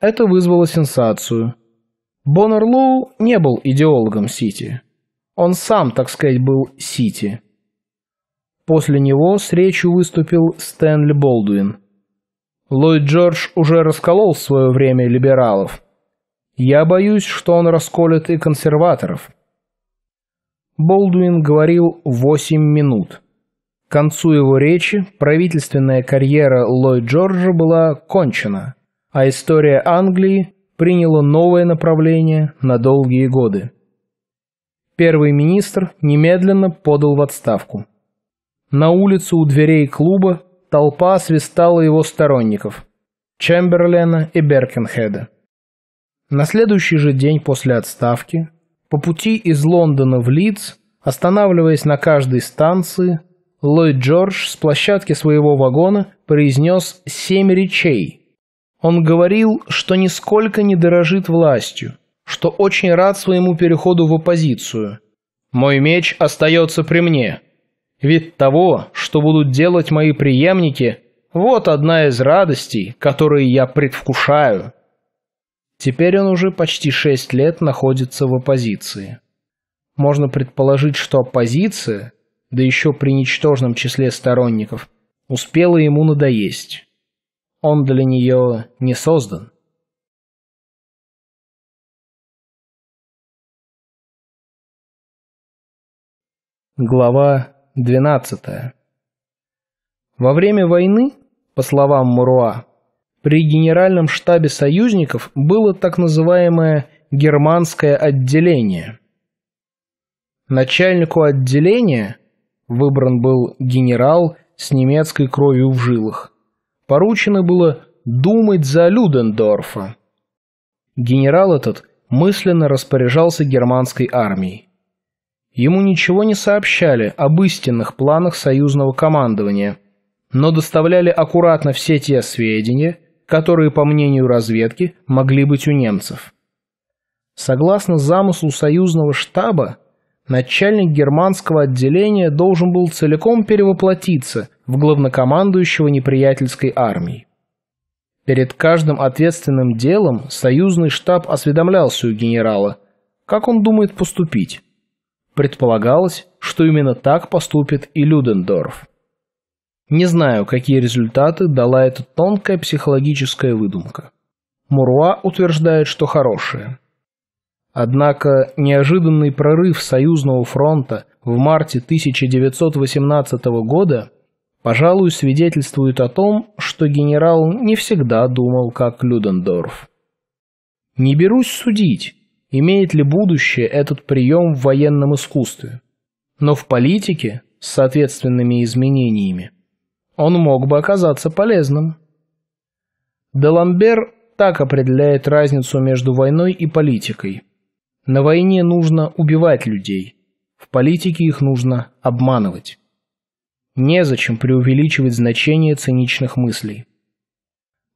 Это вызвало сенсацию. Бонар Лоу не был идеологом Сити – он сам, так сказать, был Сити. После него с речью выступил Стэнли Болдуин. Ллойд Джордж уже расколол в свое время либералов. Я боюсь, что он расколет и консерваторов. Болдуин говорил 8 минут. К концу его речи правительственная карьера Ллойд Джорджа была кончена, а история Англии приняла новое направление на долгие годы. Первый министр немедленно подал в отставку. На улицу у дверей клуба толпа свистала его сторонников – Чемберлена и Беркенхеда. На следующий же день после отставки, по пути из Лондона в Лидс, останавливаясь на каждой станции, Ллойд Джордж с площадки своего вагона произнес «семь речей». Он говорил, что нисколько не дорожит властью – что очень рад своему переходу в оппозицию. Мой меч остается при мне. Ведь того, что будут делать мои преемники, вот одна из радостей, которые я предвкушаю. Теперь он уже почти шесть лет находится в оппозиции. Можно предположить, что оппозиция, да еще при ничтожном числе сторонников, успела ему надоесть. Он для нее не создан. Глава 12. Во время войны, по словам Муруа, при Генеральном штабе союзников было так называемое «германское отделение». Начальнику отделения выбран был генерал с немецкой кровью в жилах. Поручено было думать за Людендорфа. Генерал этот мысленно распоряжался германской армией. Ему ничего не сообщали об истинных планах союзного командования, но доставляли аккуратно все те сведения, которые, по мнению разведки, могли быть у немцев. Согласно замыслу союзного штаба, начальник германского отделения должен был целиком перевоплотиться в главнокомандующего неприятельской армии. Перед каждым ответственным делом союзный штаб осведомлялся у генерала, как он думает поступить. Предполагалось, что именно так поступит и Людендорф. Не знаю, какие результаты дала эта тонкая психологическая выдумка. Муруа утверждает, что хорошие. Однако неожиданный прорыв Союзного фронта в марте 1918 года, пожалуй, свидетельствует о том, что генерал не всегда думал как Людендорф. Не берусь судить, имеет ли будущее этот прием в военном искусстве. Но в политике, с соответственными изменениями, он мог бы оказаться полезным. Деламбер так определяет разницу между войной и политикой. На войне нужно убивать людей, в политике их нужно обманывать. Незачем преувеличивать значение циничных мыслей.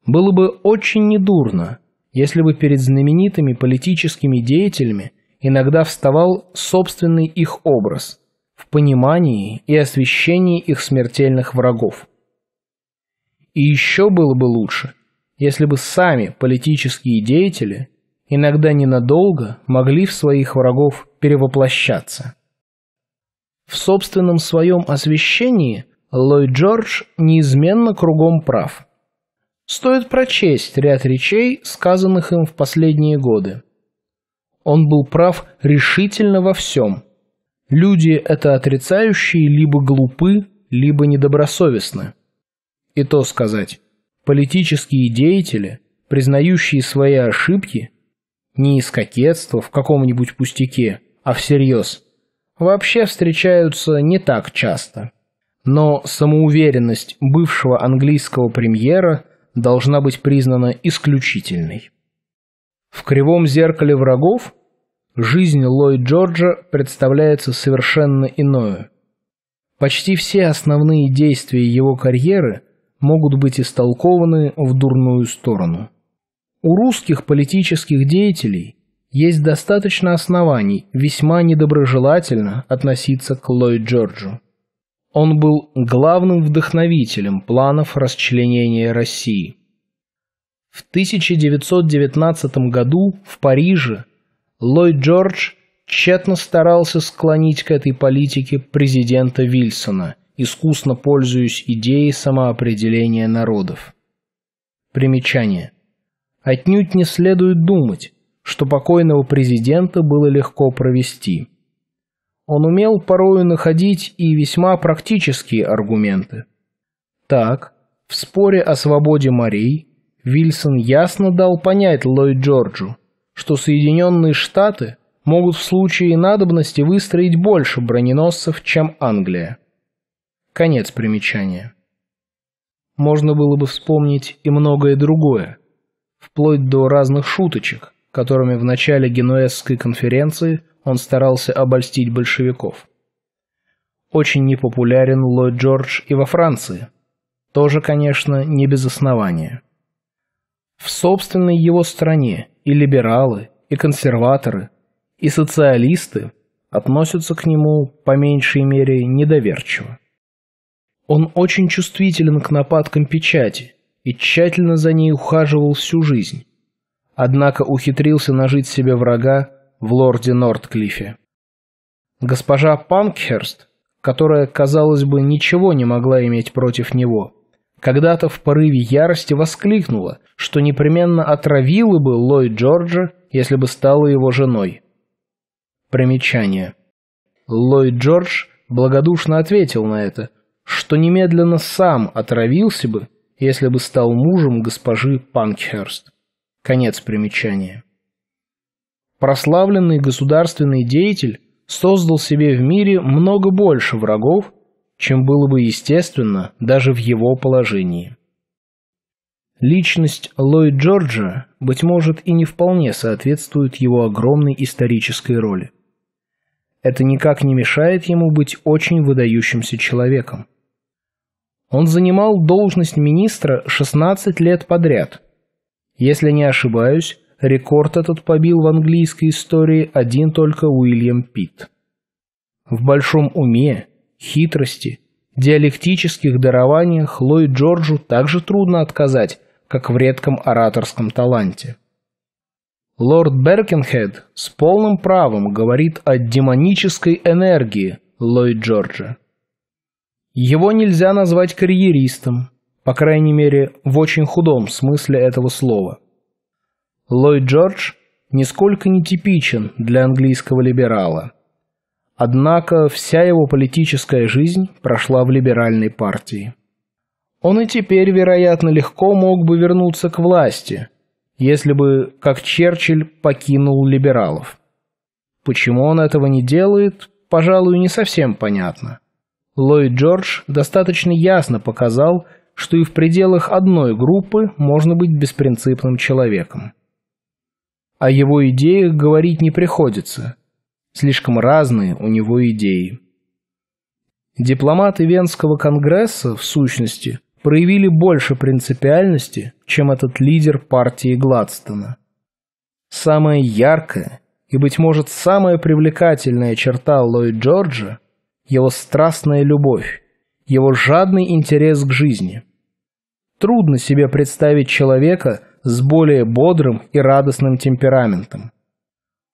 Было бы очень недурно, если бы перед знаменитыми политическими деятелями иногда вставал собственный их образ в понимании и освещении их смертельных врагов. И еще было бы лучше, если бы сами политические деятели иногда ненадолго могли в своих врагов перевоплощаться. В собственном своем освещении Ллойд Джордж неизменно кругом прав – Стоит прочесть ряд речей, сказанных им в последние годы. Он был прав решительно во всем. Люди это отрицающие либо глупы, либо недобросовестны. И то сказать, политические деятели, признающие свои ошибки, не из кокетства в каком-нибудь пустяке, а всерьез, вообще встречаются не так часто. Но самоуверенность бывшего английского премьера – должна быть признана исключительной. В кривом зеркале врагов жизнь Ллойд Джорджа представляется совершенно иною. Почти все основные действия его карьеры могут быть истолкованы в дурную сторону. У русских политических деятелей есть достаточно оснований весьма недоброжелательно относиться к Ллойд Джорджу. Он был главным вдохновителем планов расчленения России. В 1919 году в Париже Ллойд Джордж тщетно старался склонить к этой политике президента Вильсона, искусно пользуясь идеей самоопределения народов. Примечание. Отнюдь не следует думать, что покойного президента было легко провести – он умел порою находить и весьма практические аргументы. Так, в споре о свободе морей Вильсон ясно дал понять Ллойд Джорджу, что Соединенные Штаты могут в случае надобности выстроить больше броненосцев, чем Англия. Конец примечания. Можно было бы вспомнить и многое другое, вплоть до разных шуточек, которыми в начале Генуэзской конференции он старался обольстить большевиков. Очень непопулярен Ллойд Джордж и во Франции. Тоже, конечно, не без основания. В собственной его стране и либералы, и консерваторы, и социалисты относятся к нему, по меньшей мере, недоверчиво. Он очень чувствителен к нападкам печати и тщательно за ней ухаживал всю жизнь. Однако ухитрился нажить себе врага в лорде Нортклифе. Госпожа Панкхерст, которая, казалось бы, ничего не могла иметь против него, когда-то в порыве ярости воскликнула, что непременно отравила бы Ллойд Джорджа, если бы стала его женой. Примечание. Ллойд Джордж благодушно ответил на это, что немедленно сам отравился бы, если бы стал мужем госпожи Панкхерст. Конец примечания прославленный государственный деятель создал себе в мире много больше врагов, чем было бы естественно даже в его положении. Личность Ллойд Джорджа, быть может, и не вполне соответствует его огромной исторической роли. Это никак не мешает ему быть очень выдающимся человеком. Он занимал должность министра 16 лет подряд. Если не ошибаюсь, Рекорд этот побил в английской истории один только Уильям Питт. В большом уме, хитрости, диалектических дарованиях Ллойд Джорджу также трудно отказать, как в редком ораторском таланте. Лорд Беркенхед с полным правом говорит о демонической энергии Ллойд Джорджа. Его нельзя назвать карьеристом, по крайней мере, в очень худом смысле этого слова – Ллойд Джордж нисколько не типичен для английского либерала. Однако вся его политическая жизнь прошла в либеральной партии. Он и теперь, вероятно, легко мог бы вернуться к власти, если бы, как Черчилль, покинул либералов. Почему он этого не делает, пожалуй, не совсем понятно. Ллойд Джордж достаточно ясно показал, что и в пределах одной группы можно быть беспринципным человеком. О его идеях говорить не приходится. Слишком разные у него идеи. Дипломаты Венского конгресса, в сущности, проявили больше принципиальности, чем этот лидер партии Гладстона. Самая яркая и, быть может, самая привлекательная черта Ллойд Джорджа – его страстная любовь, его жадный интерес к жизни. Трудно себе представить человека – с более бодрым и радостным темпераментом.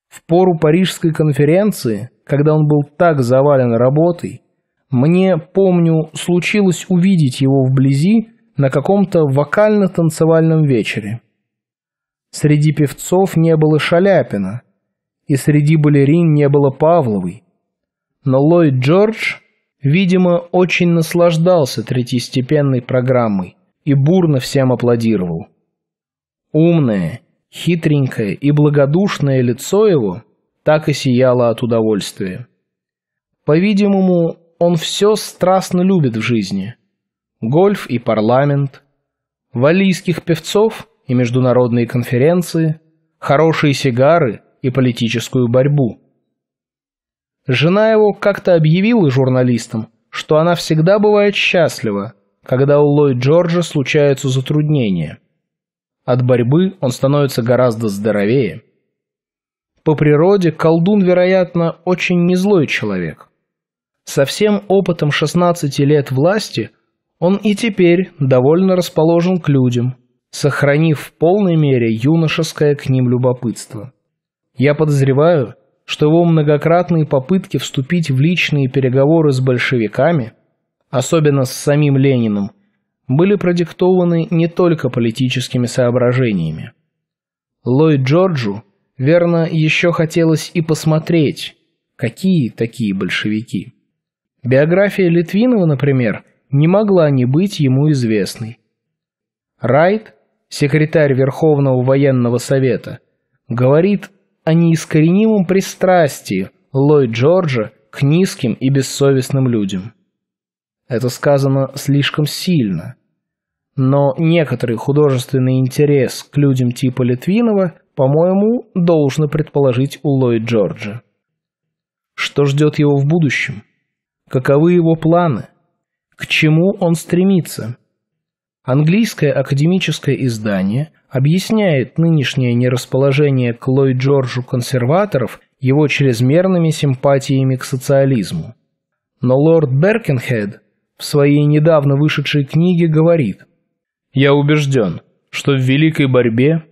В пору Парижской конференции, когда он был так завален работой, мне, помню, случилось увидеть его вблизи на каком-то вокально-танцевальном вечере. Среди певцов не было Шаляпина, и среди балерин не было Павловой, но Ллойд Джордж, видимо, очень наслаждался третьестепенной программой и бурно всем аплодировал. Умное, хитренькое и благодушное лицо его так и сияло от удовольствия. По-видимому, он все страстно любит в жизни. Гольф и парламент, валийских певцов и международные конференции, хорошие сигары и политическую борьбу. Жена его как-то объявила журналистам, что она всегда бывает счастлива, когда у Ллойд Джорджа случаются затруднения – от борьбы он становится гораздо здоровее. По природе колдун, вероятно, очень незлой человек. Со всем опытом 16 лет власти он и теперь довольно расположен к людям, сохранив в полной мере юношеское к ним любопытство. Я подозреваю, что его многократные попытки вступить в личные переговоры с большевиками, особенно с самим Лениным, были продиктованы не только политическими соображениями. Ллойд Джорджу, верно, еще хотелось и посмотреть, какие такие большевики. Биография Литвинова, например, не могла не быть ему известной. Райт, секретарь Верховного военного совета, говорит о неискоренимом пристрастии Ллойд Джорджа к низким и бессовестным людям. Это сказано слишком сильно. Но некоторый художественный интерес к людям типа Литвинова, по-моему, должно предположить у Ллойд Джорджа. Что ждет его в будущем? Каковы его планы? К чему он стремится? Английское академическое издание объясняет нынешнее нерасположение к Ллойд Джорджу консерваторов его чрезмерными симпатиями к социализму. Но лорд Беркенхед в своей недавно вышедшей книге говорит «Я убежден, что в великой борьбе,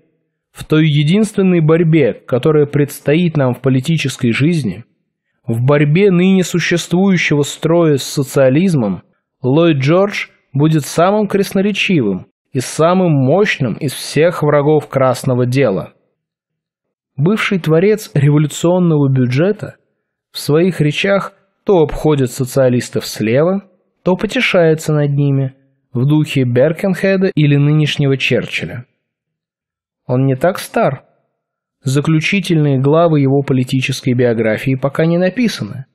в той единственной борьбе, которая предстоит нам в политической жизни, в борьбе ныне существующего строя с социализмом, Ллойд Джордж будет самым красноречивым и самым мощным из всех врагов красного дела». Бывший творец революционного бюджета в своих речах то обходит социалистов слева – то потешается над ними в духе Беркенхеда или нынешнего Черчилля. Он не так стар. Заключительные главы его политической биографии пока не написаны.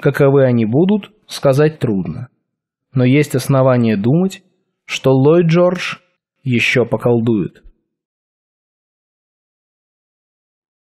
Каковы они будут, сказать трудно. Но есть основания думать, что Ллойд Джордж еще поколдует.